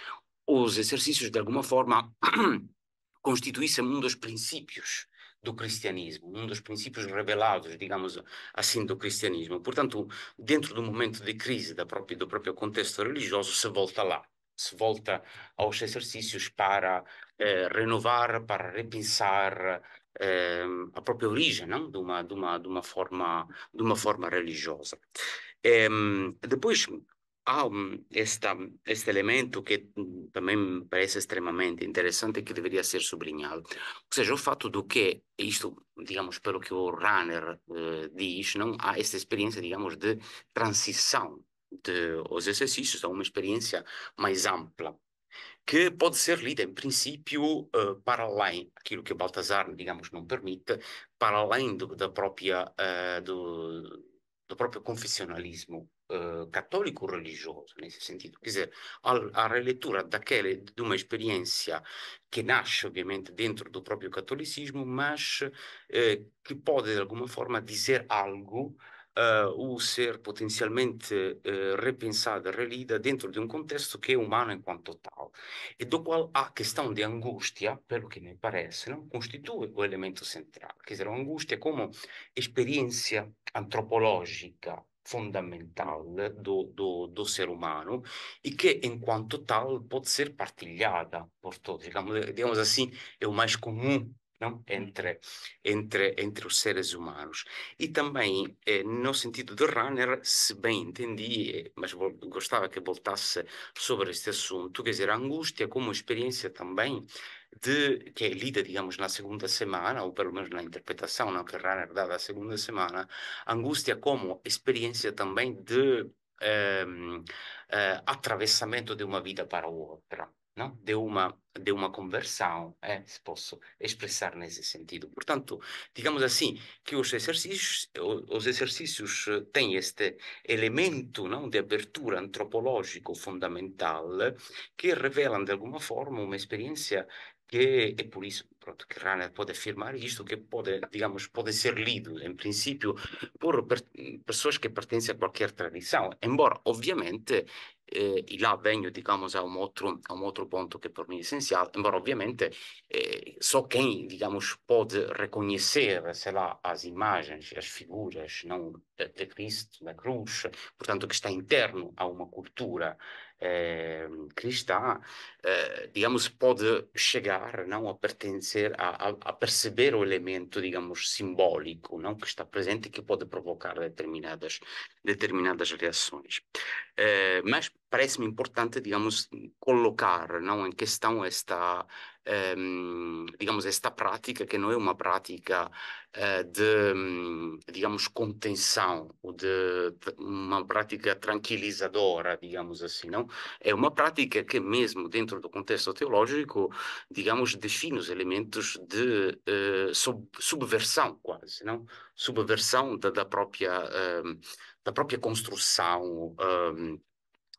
os exercícios, de alguma forma, constituíssem um dos princípios do cristianismo, um dos princípios revelados, digamos assim, do cristianismo. Portanto, dentro do momento de crise da própria, do próprio contexto religioso, se volta lá, se volta aos exercícios para eh, renovar, para repensar eh, a própria origem não? De, uma, de, uma, de, uma forma, de uma forma religiosa. Ehm, depois, há ah, mm, esta, este elemento que mm, também me parece extremamente interessante e que deveria ser sublinhado. Ou seja, o fato do que, isto, digamos, pelo que o Runner uh, diz, não há esta experiência, digamos, de transição de os exercícios a uma experiência mais ampla que pode ser lida, em princípio, uh, para além, aquilo que o Baltazar, digamos, não permite, para além do, da própria, uh, do, do próprio confessionalismo eh, cattolico religioso, nel sentito, quer dizer, a, releitura daquela, de uma experiência que nasce, ovviamente dentro do proprio catolicismo, ma eh, que pode, de alguma forma, dire algo uh, eh, ou ser potenzialmente uh, eh, repensada, relida dentro di un contesto che è umano in quanto tale e do qual a questão de angústia, pelo que me parece, não constitui o elemento central, quer dizer, a angústia como experiência antropológica fundamental do, do, do, ser humano e que, enquanto tal, pode ser partilhada por todos. Digamos, digamos assim, é o mais comum não? Entre, entre, entre os seres humanos. E também, eh, no sentido de Runner, se bem entendi, eh, mas gostava que voltasse sobre este assunto, quer dizer, a angústia como experiência também de, que é lida, digamos, na segunda semana, ou pelo menos na interpretação, não que Rahner é dá da segunda semana, angústia como experiência também de ehm, eh, atravessamento de uma vida para outra. Não? De, uma, de uma conversão, é, se posso expressar nesse sentido. Portanto, digamos assim, que os exercícios, os exercícios eh, têm este elemento não, de abertura antropológico fundamental que revelam, de alguma forma, uma experiência que é por isso pronto, que Rana pode afirmar isto, que pode, digamos, pode ser lido, em princípio, por per pessoas que pertencem a qualquer tradição, embora, obviamente, eh, e lá venho, digamos, a um, outro, a um outro ponto que por mim é essencial, embora, obviamente, eh, só quem, digamos, pode reconhecer, sei lá, as imagens, as figuras, não de, de Cristo, da cruz, portanto, que está interno a uma cultura, é, cristã, é, digamos, pode chegar não a pertencer, a, a, a, perceber o elemento, digamos, simbólico, não que está presente e que pode provocar determinadas determinadas reações. É, mas parece-me importante, digamos, colocar não, em questão esta, ehm, digamos, esta prática, que não é uma prática eh, de, digamos, contenção, ou de, de, uma prática tranquilizadora, digamos assim, não? É uma prática que mesmo dentro do contexto teológico, digamos, define os elementos de eh, sub, subversão quase, não? subversão da, da própria, um, da própria construção um,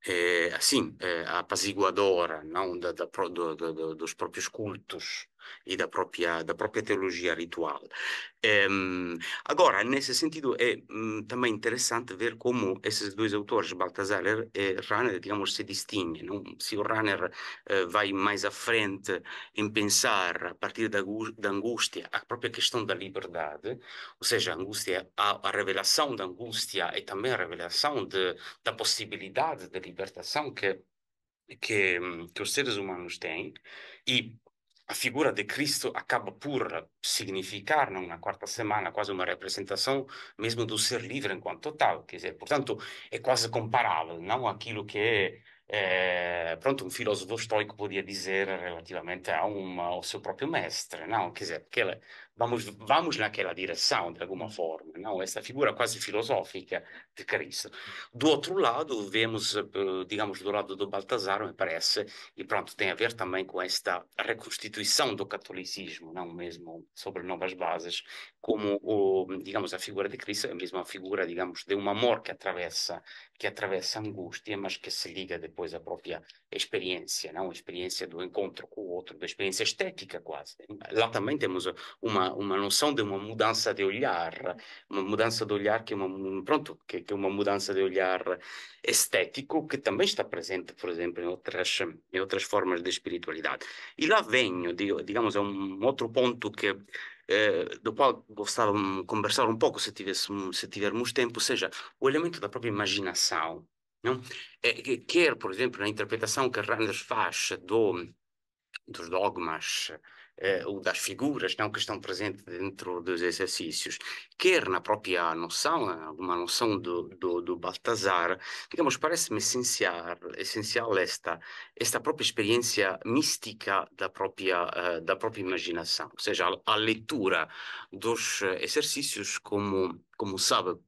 é, assim, é, apaziguadora, não da, da, do, do, dos próprios cultos e da própria, da própria teologia ritual. Um, ehm, agora, nesse sentido, é um, também interessante ver como esses dois autores, Baltasar e Rainer digamos, se distinguem. Não? Se o Rainer uh, eh, vai mais à frente em pensar, a partir da, da angústia, a própria questão da liberdade, ou seja, a angústia, a, a revelação da angústia e também a revelação de, da possibilidade de libertação que que, hum, que os seres humanos têm, e a figura de Cristo acaba por eh, significar, na quarta semana, quase uma representação mesmo do ser livre enquanto tal, Quer dizer, portanto, é quase comparável, não aquilo que é, eh, pronto, um filósofo estoico podia dizer relativamente a um, ao seu próprio mestre, não? Quer dizer, porque ele vamos, vamos naquela direção, de alguma forma, não? Essa figura quase filosófica de Cristo. Do outro lado, vemos, eh, digamos, do lado do Baltasar, me parece, e pronto, tem a ver também com esta reconstituição do catolicismo, não mesmo sobre novas bases, como, o, digamos, a figura de Cristo é mesmo a figura, digamos, de um amor que atravessa, que atravessa angústia, mas que se liga depois à própria experiência, não? A experiência do encontro com o outro, da experiência estética quase. Lá também temos uma uma, noção de uma mudança de olhar, uma mudança de olhar que é uma, pronto, que, que é uma mudança de olhar estético que também está presente, por exemplo, em outras, em outras formas de espiritualidade. E lá venho, digamos, a é um outro ponto que eh, do qual gostava de conversar um pouco se, tivesse se tivermos tempo, ou seja, o elemento da própria imaginação, não? É, quer, por exemplo, na interpretação que Randers faz do, dos dogmas, eh, o das figuras não, que é estão presentes dentro dos exercícios, quer na própria noção, eh, alguma noção do, do, do Baltazar, digamos, parece-me essencial, essencial esta, esta própria experiência mística da própria, eh, da própria imaginação, ou seja, a, a leitura dos exercícios como, como sabe,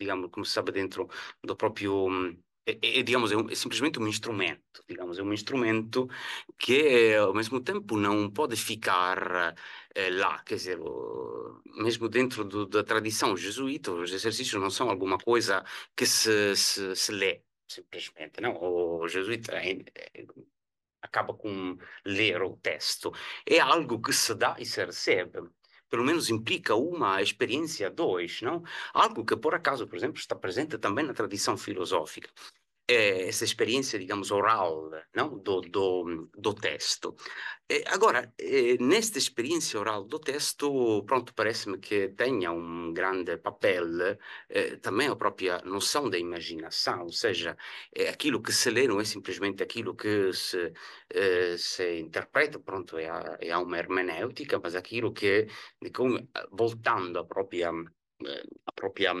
digamos, como sabe dentro do próprio hum, é, é digamos, é, um, é, simplesmente um instrumento, digamos, é um instrumento que ao mesmo tempo não pode ficar eh, lá, quer dizer, mesmo dentro do, da tradição jesuíta, os exercícios não são alguma coisa que se, se, se lê simplesmente, não? O jesuíta é, é, acaba com ler o texto, é algo que se dá e se recebe pelo menos implica uma experiência dois, não? Algo que por acaso, por exemplo, está presente também na tradição filosófica. É, essa experiência, digamos, oral não? Do, do, do texto. É, agora, é, nesta experiência oral do texto, pronto, parece-me que tenha um grande papel também a própria noção da imaginação, ou seja, aquilo que se lê não é simplesmente aquilo que se, se interpreta, pronto, é, é uma hermenêutica, mas aquilo que, como, voltando à própria, à própria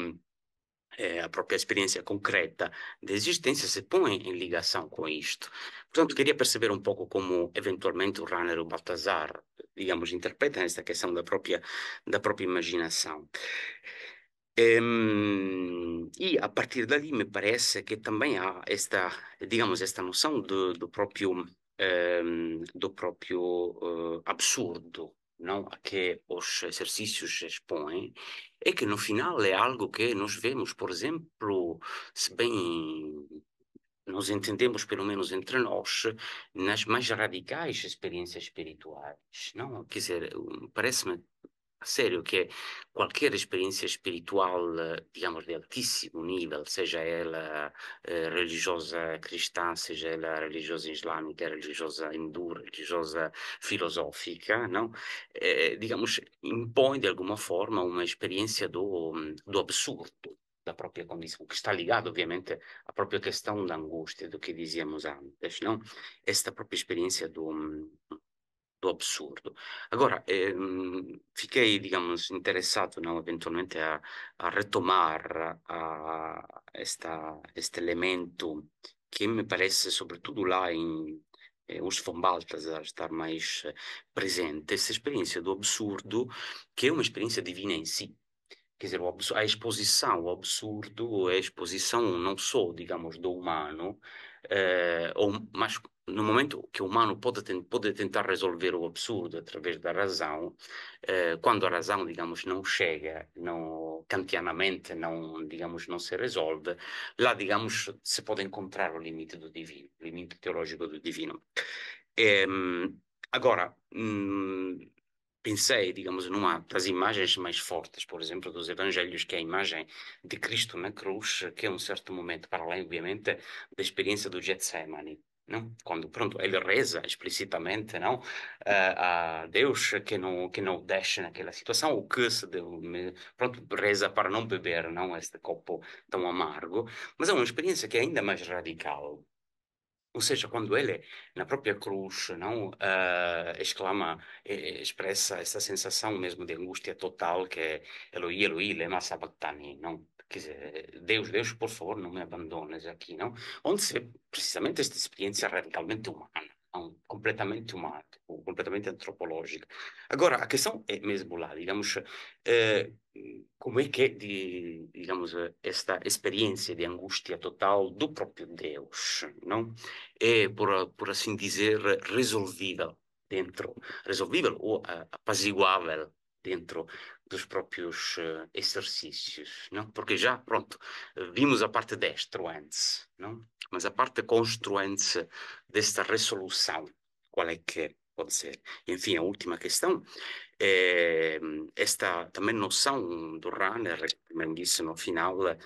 é, a própria experiência concreta da existência se põe em ligação com isto. Portanto, queria perceber um pouco como, eventualmente, o Runner e o Baltazar, digamos, interpretam esta questão da própria, da própria imaginação. Um, e a partir dali me parece que também há esta, digamos, esta noção do, do próprio, um, do próprio uh, absurdo não, que os exercícios expõem, é que no final é algo que nós vemos, por exemplo, se bem nos entendemos, pelo menos entre nós, nas mais radicais experiências espirituais. Não? Quer dizer, hum, parece-me a sério, que é qualquer experiência espiritual, eh, digamos, de altíssimo nível, seja ela eh, religiosa cristã, seja ela religiosa islâmica, religiosa hindu, religiosa filosófica, não? Eh, digamos, impõe de alguma forma uma experiência do, hum, do absurdo da própria condição, que está ligado, obviamente, à própria questão da angústia, do que dizíamos antes, não? Esta própria experiência do hum, do absurdo. Agora, ehm, fiquei, digamos, interessado não, eventualmente a, a retomar a esta, este elemento que me parece, sobretudo lá em eh, Os von estar mais eh, presente, essa experiência do absurdo, que é uma experiência divina em si, quer dizer, a exposição, o absurdo, a exposição não só, digamos, do humano, eh, ou, mais no momento que o humano pode, pode tentar resolver o absurdo através da razão, eh, quando a razão, digamos, não chega, não kantianamente não, digamos, não se resolve, lá, digamos, se pode encontrar o limite do divino, o limite teológico do divino. E, ehm, agora, hum, pensei, digamos, numa das imagens mais fortes, por exemplo, dos evangelhos, que é a imagem de Cristo na cruz, que é um certo momento, para além, obviamente, da experiência do Getsemane, não? Quando, pronto, ele reza explicitamente, não? Uh, a Deus que não, que não deixe naquela situação, o que se deu, pronto, reza para não beber, não? Este copo tão amargo. Mas é uma experiência que é ainda mais radical. Ou seja, quando ele, na própria cruz, não uh, exclama, expressa essa sensação mesmo de angústia total que é Eloi, Eloi, lema sabachthani, não? quer dizer, Deus, Deus, por favor, não me abandones aqui, não? Onde se vê precisamente esta experiência radicalmente humana, não? completamente humana, tipo, completamente antropológica. Agora, a questão é mesmo lá, digamos, eh, como é que é de, digamos, esta experiência de angústia total do próprio Deus, não? É, por, por assim dizer, resolvível dentro, resolvível ou eh, apaziguável dentro dos próprios uh, exercícios, não? Porque já, pronto, vimos a parte destruante, não? Mas a parte construente desta resolução, qual é que é? pode ser? Enfim, a última questão eh, esta também noção do runner, que disse no final, eh,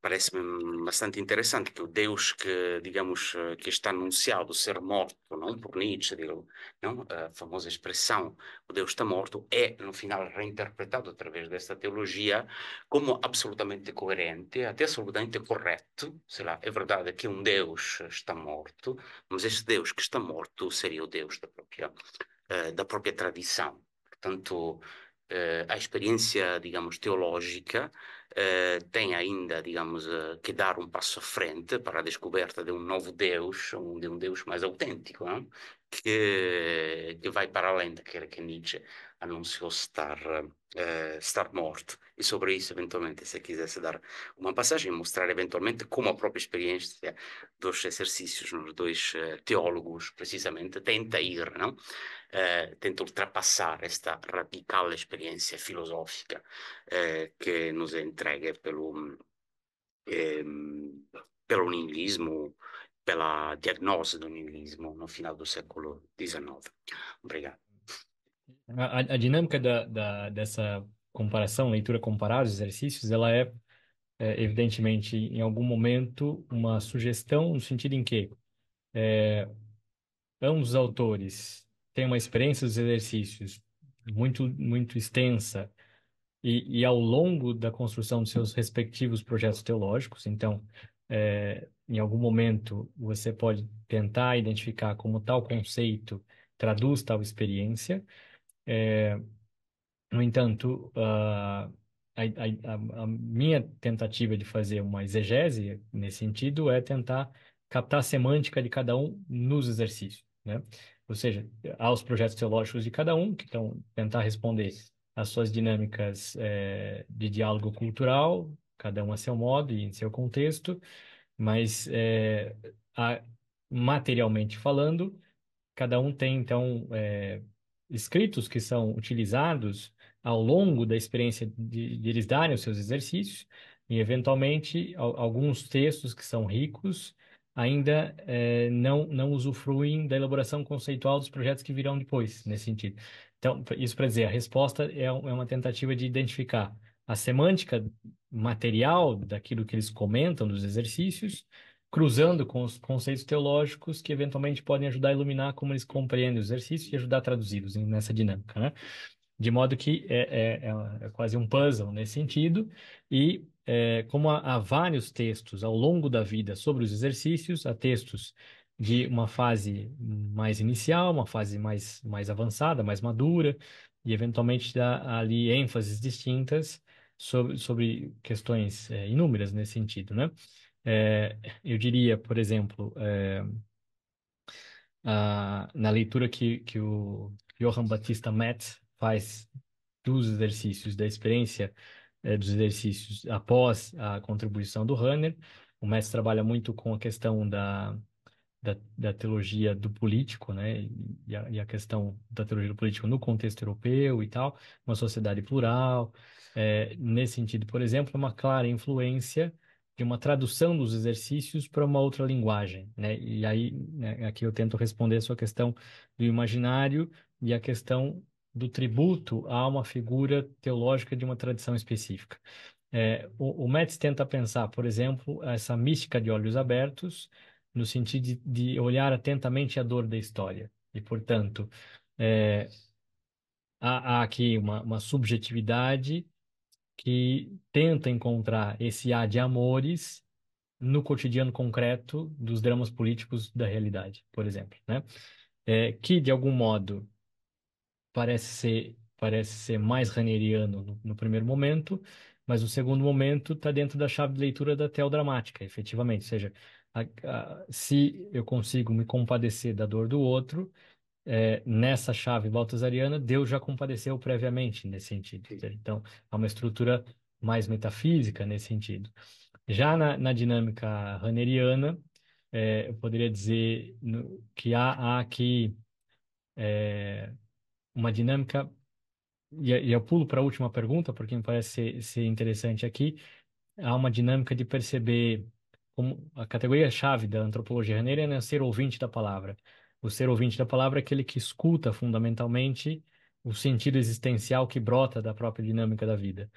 parece-me bastante interessante, que o Deus que, digamos, eh, que está anunciado ser morto, não por Nietzsche, digo, não? a famosa expressão, o Deus está morto, é no final reinterpretado através desta teologia como absolutamente coerente, até absolutamente correto, sei lá, é verdade que um Deus está morto, mas esse Deus que está morto seria o Deus da própria, eh, da própria tradição, Portanto, eh, a experiência, digamos, teológica eh, tem ainda, digamos, eh, que dar um passo à frente para a descoberta de um novo Deus, de um Deus mais autêntico, que, que vai para além daquele que Nietzsche anunciou estar eh, estar morto. E sobre isso, eventualmente, se quisesse dar uma passagem, mostrar eventualmente como a própria experiência dos exercícios nos dois eh, teólogos, precisamente, tenta ir, não? Eh, tenta ultrapassar esta radical experiência filosófica eh, que nos é entregue pelo, ehm, pelo niilismo, pela diagnose do niilismo no final do século XIX. Obrigado. A, a dinâmica da, da, dessa comparação, leitura comparada, os exercícios, ela é, é, evidentemente, em algum momento, uma sugestão no sentido em que é, ambos os autores têm uma experiência dos exercícios muito, muito extensa e, e ao longo da construção dos seus respectivos projetos teológicos. Então, é, em algum momento, você pode tentar identificar como tal conceito traduz tal experiência, é, no entanto, uh, a, a, a, minha tentativa de fazer uma exegese nesse sentido é tentar captar a semântica de cada um nos exercícios, né? Ou seja, aos projetos teológicos de cada um, que então tentar responder às suas dinâmicas é, de diálogo cultural, cada um a seu modo e em seu contexto, mas é, a, materialmente falando, cada um tem então é, escritos que são utilizados ao longo da experiência de, de eles darem os seus exercícios e, eventualmente, alguns textos que são ricos ainda eh, não, não usufruem da elaboração conceitual dos projetos que virão depois, nesse sentido. Então, isso para dizer, a resposta é, é uma tentativa de identificar a semântica material daquilo que eles comentam dos exercícios, cruzando com os conceitos teológicos que eventualmente podem ajudar a iluminar como eles compreendem o exercício e ajudar a traduí-los nessa dinâmica, né? De modo que é, é, é, é quase um puzzle nesse sentido, e é, como há, há vários textos ao longo da vida sobre os exercícios, há textos de uma fase mais inicial, uma fase mais, mais avançada, mais madura, e eventualmente dá ali ênfases distintas sobre, sobre questões é, inúmeras nesse sentido, né? É, eu diria, por exemplo, é, a, na leitura que, que o Johann Batista Metz faz dos exercícios, da experiência é, dos exercícios após a contribuição do Runner, o Metz trabalha muito com a questão da, da, da teologia do político, né? E a, e a, questão da teologia do político no contexto europeu e tal, uma sociedade plural. É, nesse sentido, por exemplo, uma clara influência de uma tradução dos exercícios para uma outra linguagem, né? E aí, né, aqui eu tento responder a sua questão do imaginário e a questão do tributo a uma figura teológica de uma tradição específica. É, o, o Metz tenta pensar, por exemplo, essa mística de olhos abertos, no sentido de, de olhar atentamente a dor da história. E, portanto, é, há, há, aqui uma, uma subjetividade que tenta encontrar esse A de amores no cotidiano concreto dos dramas políticos da realidade, por exemplo, né? É, que de algum modo parece ser parece ser mais raneriano no, no primeiro momento, mas no segundo momento está dentro da chave de leitura da teodramática, efetivamente, ou seja, a, a, se eu consigo me compadecer da dor do outro, é, nessa chave baltasariana, Deus já compareceu previamente nesse sentido. Sim. Então, há é uma estrutura mais metafísica nesse sentido. Já na, na dinâmica raneriana, é, eu poderia dizer no, que há, há aqui é, uma dinâmica, e, e eu pulo para a última pergunta, porque me parece ser, ser interessante aqui, há uma dinâmica de perceber como a categoria-chave da antropologia raneriana é ser ouvinte da palavra. O ser ouvinte da palavra é aquele que escuta fundamentalmente o sentido existencial que brota da própria dinâmica da vida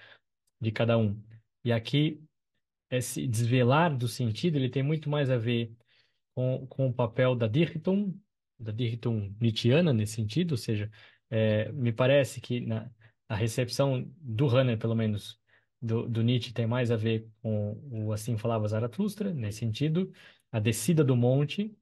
de cada um. E aqui, esse desvelar do sentido, ele tem muito mais a ver com, com o papel da Dichtung, da Dichtung Nietzscheana nesse sentido, ou seja, é, me parece que na, a recepção do Hanner, pelo menos, do, do, Nietzsche tem mais a ver com o Assim Falava Zaratustra, nesse sentido, a descida do monte,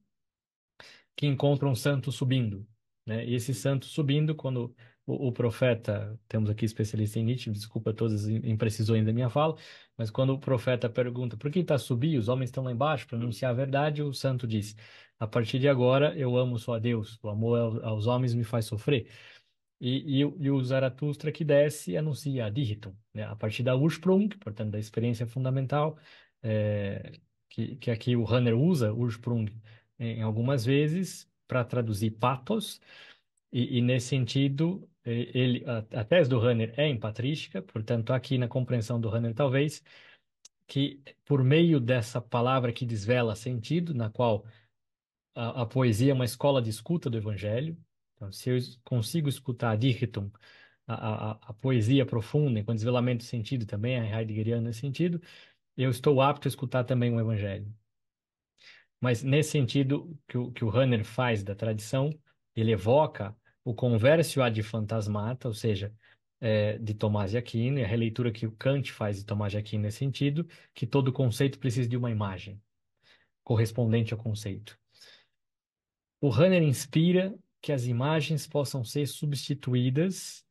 que encontra um santo subindo. Né? E esse santo subindo, quando o, o, profeta, temos aqui especialista em Nietzsche, desculpa todas as imprecisões da minha fala, mas quando o profeta pergunta por que está subir, os homens estão lá embaixo para anunciar a verdade, o santo diz: a partir de agora eu amo só a Deus, o amor aos homens me faz sofrer. E, e, e o Zaratustra que desce anuncia a Digitum, né? a partir da Ursprung, portanto da experiência fundamental, é, que, que aqui o Hanner usa, Ursprung, em algumas vezes para traduzir patos, e, e, nesse sentido, ele, a, a tese do Runner é empatrística, portanto, aqui na compreensão do Runner, talvez, que por meio dessa palavra que desvela sentido, na qual a, a poesia é uma escola de escuta do Evangelho, então, se eu consigo escutar a a, a, a, poesia profunda, enquanto desvelamento de sentido também a Heideggeriana nesse sentido, eu estou apto a escutar também o Evangelho. Mas nesse sentido que o, que o Hanner faz da tradição, ele evoca o Conversio ad Fantasmata, ou seja, é, de Tomás de Aquino, e a releitura que o Kant faz de Tomás de Aquino nesse sentido, que todo conceito precisa de uma imagem correspondente ao conceito. O Hanner inspira que as imagens possam ser substituídas,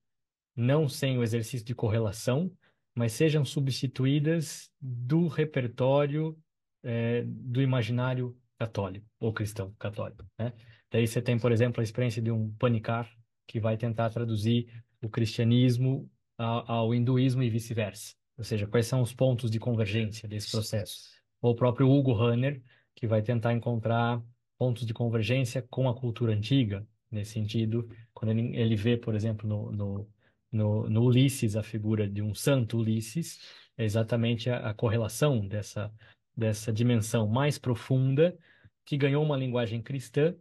não sem o exercício de correlação, mas sejam substituídas do repertório é, do imaginário católico ou cristão católico, né? Daí você tem, por exemplo, a experiência de um panicar que vai tentar traduzir o cristianismo ao hinduísmo e vice-versa. Ou seja, quais são os pontos de convergência desse processo? Ou o próprio Hugo Hanner, que vai tentar encontrar pontos de convergência com a cultura antiga, nesse sentido, quando ele, ele vê, por exemplo, no, no, no, no, Ulisses a figura de um santo Ulisses, é exatamente a, a correlação dessa, dessa dimensão mais profunda que ganhou uma linguagem cristã,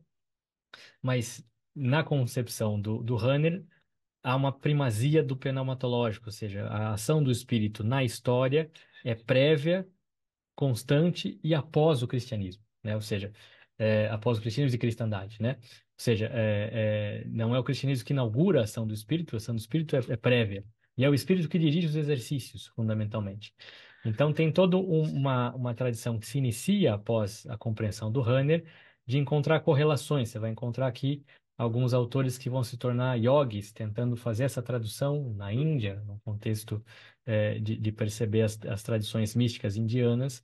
mas na concepção do, do Hanner, há uma primazia do pneumatológico, ou seja, a ação do espírito na história é prévia, constante e após o cristianismo, né? Ou seja, é, após o cristianismo e cristandade, né? Ou seja, é, é, não é o cristianismo que inaugura a ação do espírito, a ação do espírito é, é prévia. E é o espírito que dirige os exercícios, fundamentalmente. Então, tem toda uma, uma tradição que se inicia após a compreensão do Hanner de encontrar correlações. Você vai encontrar aqui alguns autores que vão se tornar yogis, tentando fazer essa tradução na Índia, no contexto é, de, de, perceber as, as, tradições místicas indianas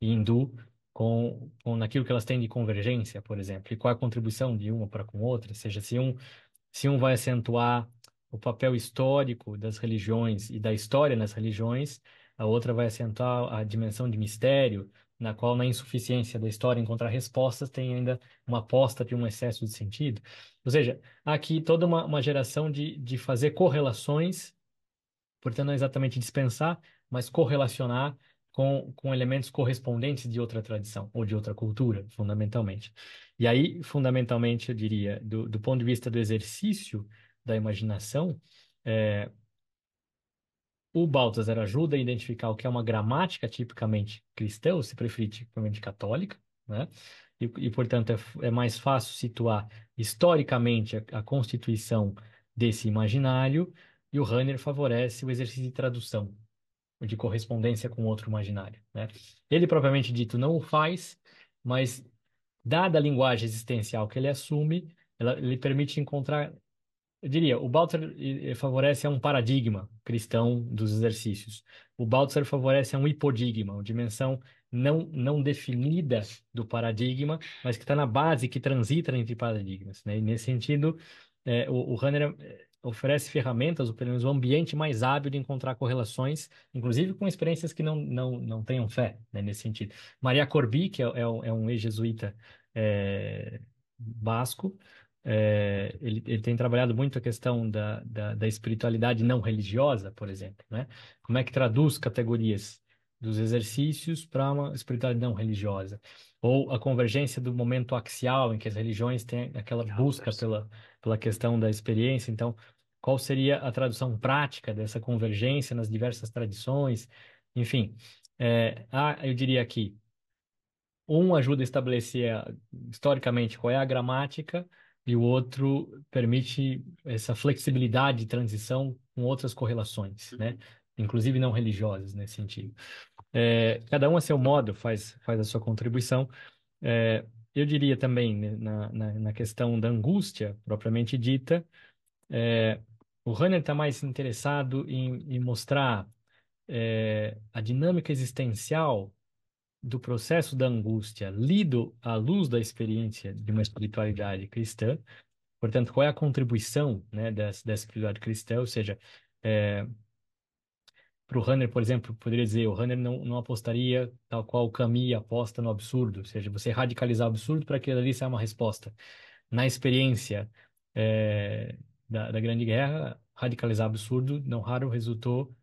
e hindu com, com naquilo que elas têm de convergência, por exemplo, e qual a contribuição de uma para com outra, seja, se um, se um vai acentuar o papel histórico das religiões e da história nas religiões, a outra vai assentar a dimensão de mistério, na qual, na insuficiência da história encontrar respostas, tem ainda uma aposta de um excesso de sentido. Ou seja, há aqui toda uma, uma geração de, de fazer correlações, portanto, não é exatamente dispensar, mas correlacionar com, com elementos correspondentes de outra tradição ou de outra cultura, fundamentalmente. E aí, fundamentalmente, eu diria, do, do ponto de vista do exercício da imaginação, é, o Balthasar ajuda a identificar o que é uma gramática tipicamente cristã, ou se preferir, tipicamente católica, né? E, e portanto, é, é, mais fácil situar historicamente a, a, constituição desse imaginário, e o Runner favorece o exercício de tradução, de correspondência com outro imaginário, né? Ele, propriamente dito, não o faz, mas, dada a linguagem existencial que ele assume, ela, ele permite encontrar eu diria, o Baltzer eh, eh, favorece a um paradigma cristão dos exercícios. O Baltzer favorece a um hipodigma, uma dimensão não, não definida do paradigma, mas que está na base, que transita entre paradigmas. Né? E nesse sentido, é, o, o Hanner eh, oferece ferramentas, ou pelo menos um ambiente mais hábil de encontrar correlações, inclusive com experiências que não, não, não tenham fé, né? nesse sentido. Maria Corbi, que é, é, é um ex-jesuíta basco, é, ele, ele, tem trabalhado muito a questão da, da, da, espiritualidade não religiosa, por exemplo, né? Como é que traduz categorias dos exercícios para uma espiritualidade não religiosa? Ou a convergência do momento axial em que as religiões têm aquela busca pela, pela questão da experiência. Então, qual seria a tradução prática dessa convergência nas diversas tradições? Enfim, é, há, ah, eu diria aqui, um ajuda a estabelecer ah, historicamente qual é a gramática, e o outro permite essa flexibilidade de transição com outras correlações, né? Uhum. Inclusive não religiosas nesse sentido. É, cada um a seu modo faz, faz a sua contribuição. É, eu diria também, né, na, na, na, questão da angústia propriamente dita, é, o Runner está mais interessado em, em mostrar é, a dinâmica existencial do processo da angústia lido à luz da experiência de uma espiritualidade cristã. Portanto, qual é a contribuição né, dessa, dessa espiritualidade cristã? Ou seja, é, para o Runner, por exemplo, poderia dizer: o Runner não, não apostaria tal qual o Camille aposta no absurdo. Ou seja, você radicalizar o absurdo para que ali saia uma resposta. Na experiência é, da, da Grande Guerra, radicalizar absurdo não raro resultou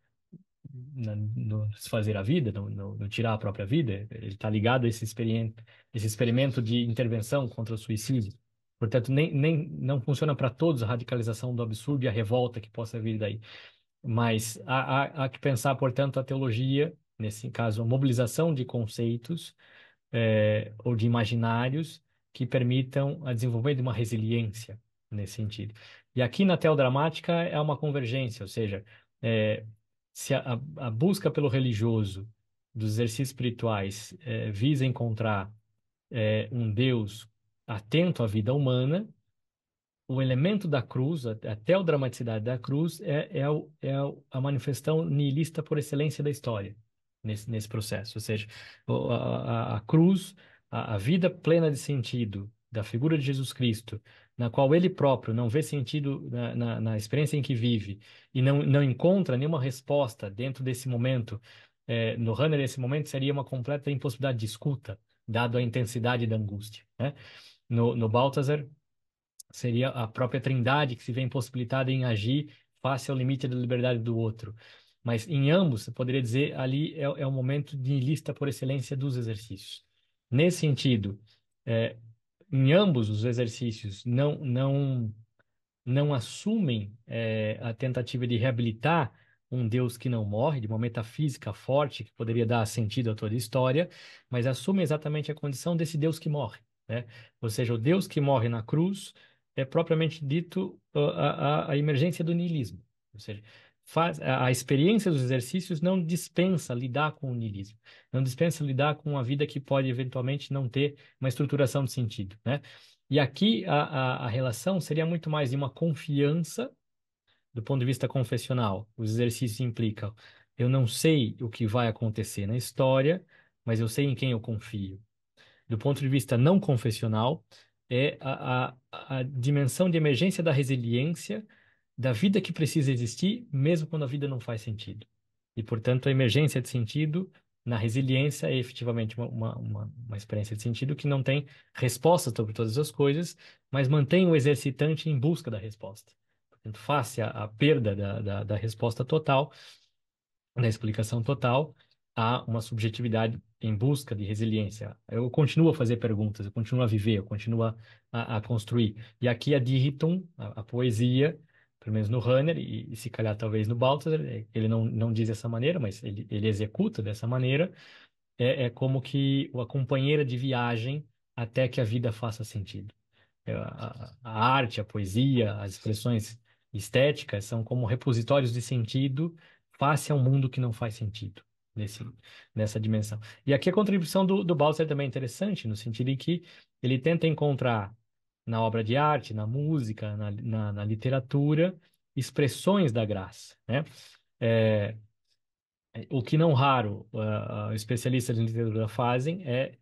na, no se fazer a vida, no, no, no, tirar a própria vida. Ele está ligado a esse experimento, esse experimento de intervenção contra o suicídio. Portanto, nem, nem não funciona para todos a radicalização do absurdo e a revolta que possa vir daí. Mas há, há, há que pensar, portanto, a teologia, nesse caso, a mobilização de conceitos é, ou de imaginários que permitam a desenvolvimento de uma resiliência nesse sentido. E aqui na teodramática é uma convergência, ou seja, é, se a, a, busca pelo religioso, dos exercícios espirituais, é, visa encontrar é, um Deus atento à vida humana, o elemento da cruz, até a dramaticidade da cruz, é, é, o, é a manifestação nihilista por excelência da história nesse, nesse processo. Ou seja, a, a, a cruz, a, a, vida plena de sentido da figura de Jesus Cristo, na qual ele próprio não vê sentido na, na, na experiência em que vive e não, não encontra nenhuma resposta dentro desse momento, é, no runner, esse momento seria uma completa impossibilidade de escuta, dado a intensidade da angústia. Né? No, no Balthasar, seria a própria trindade que se vê impossibilitada em agir face ao limite da liberdade do outro. Mas em ambos, eu poderia dizer, ali é, é o momento de lista por excelência dos exercícios. Nesse sentido, é, em ambos os exercícios não não não assumem é, a tentativa de reabilitar um Deus que não morre, de uma metafísica forte que poderia dar sentido a toda a história, mas assumem exatamente a condição desse Deus que morre, né? Ou seja, o Deus que morre na cruz é propriamente dito ah, a, a, a emergência do niilismo, ou seja, faz a experiência dos exercícios não dispensa lidar com o nirismo, não dispensa lidar com uma vida que pode eventualmente não ter uma estruturação de sentido, né? E aqui a, a, a relação seria muito mais de uma confiança do ponto de vista confessional. Os exercícios implicam eu não sei o que vai acontecer na história, mas eu sei em quem eu confio. Do ponto de vista não confessional, é a, a, a dimensão de emergência da resiliência da vida que precisa existir, mesmo quando a vida não faz sentido. E, portanto, a emergência de sentido na resiliência é efetivamente uma, uma, uma experiência de sentido que não tem resposta sobre todas as coisas, mas mantém o exercitante em busca da resposta. Portanto, face à, à perda da, da, da resposta total, da explicação total, há uma subjetividade em busca de resiliência. Eu continuo a fazer perguntas, eu continuo a viver, eu continuo a, a, a construir. E aqui a Diriton, a, a poesia, pelo menos no Runner, e, e se calhar talvez no Balthazar, é, ele não, não diz dessa maneira, mas ele, ele executa dessa maneira, é, é como que a companheira de viagem até que a vida faça sentido. É, a, a, arte, a poesia, as expressões estéticas são como repositórios de sentido face a um mundo que não faz sentido nesse, nessa dimensão. E aqui a contribuição do, do também é interessante, no sentido de que ele tenta encontrar na obra de arte, na música, na, na, na literatura, expressões da graça, né? É, é o que não raro uh, especialistas em literatura fazem é,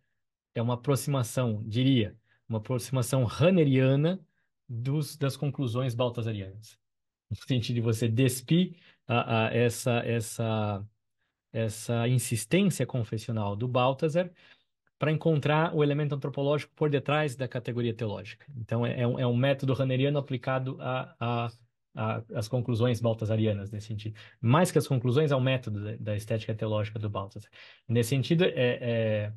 é uma aproximação, diria, uma aproximação raneriana dos, das conclusões baltasarianas. No sentido de você despir uh, uh, essa, essa, essa insistência confessional do Baltasar para encontrar o elemento antropológico por detrás da categoria teológica. Então, é, é um, é um método raneriano aplicado às conclusões baltasarianas, nesse sentido. Mais que as conclusões, ao é método da, da, estética teológica do Baltasar. Nesse sentido, é,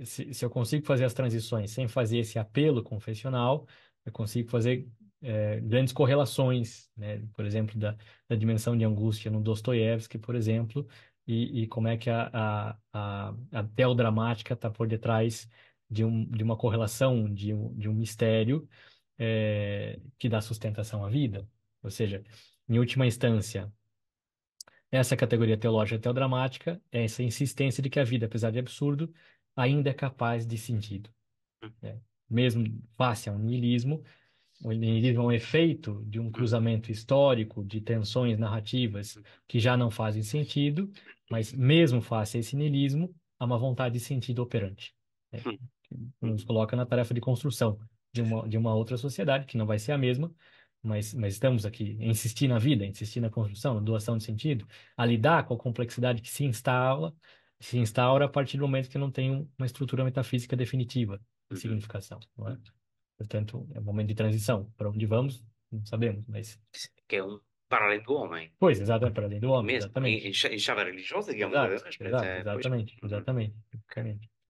é se, se, eu consigo fazer as transições sem fazer esse apelo confessional, eu consigo fazer é, grandes correlações, né? por exemplo, da, da dimensão de angústia no Dostoiévski, por exemplo, e, e como é que a, a, a, a teodramática está por detrás de, um, de uma correlação, de um, de um mistério é, que dá sustentação à vida. Ou seja, em última instância, essa categoria teológica teodramática é essa insistência de que a vida, apesar de absurdo, ainda é capaz de sentido. Hum. Né? Mesmo face ao nihilismo niilismo, é um efeito de um cruzamento histórico de tensões narrativas que já não fazem sentido, mas mesmo face a esse niilismo, há uma vontade de sentido operante. Né? Hum. Nos coloca na tarefa de construção de uma, de uma outra sociedade, que não vai ser a mesma, mas, mas estamos aqui a insistir na vida, a insistir na construção, na doação de sentido, a lidar com a complexidade que se instala, se instaura a partir do momento que não tem uma estrutura metafísica definitiva de uhum. significação. Não é? Portanto, é um momento de transição. Para onde vamos, não sabemos, mas. Que é um para além do homem. Pois, exato, é para além do homem. Mesmo, exatamente. Em, chave religiosa, digamos. Exato, exato, exatamente, uhum. exatamente, exatamente.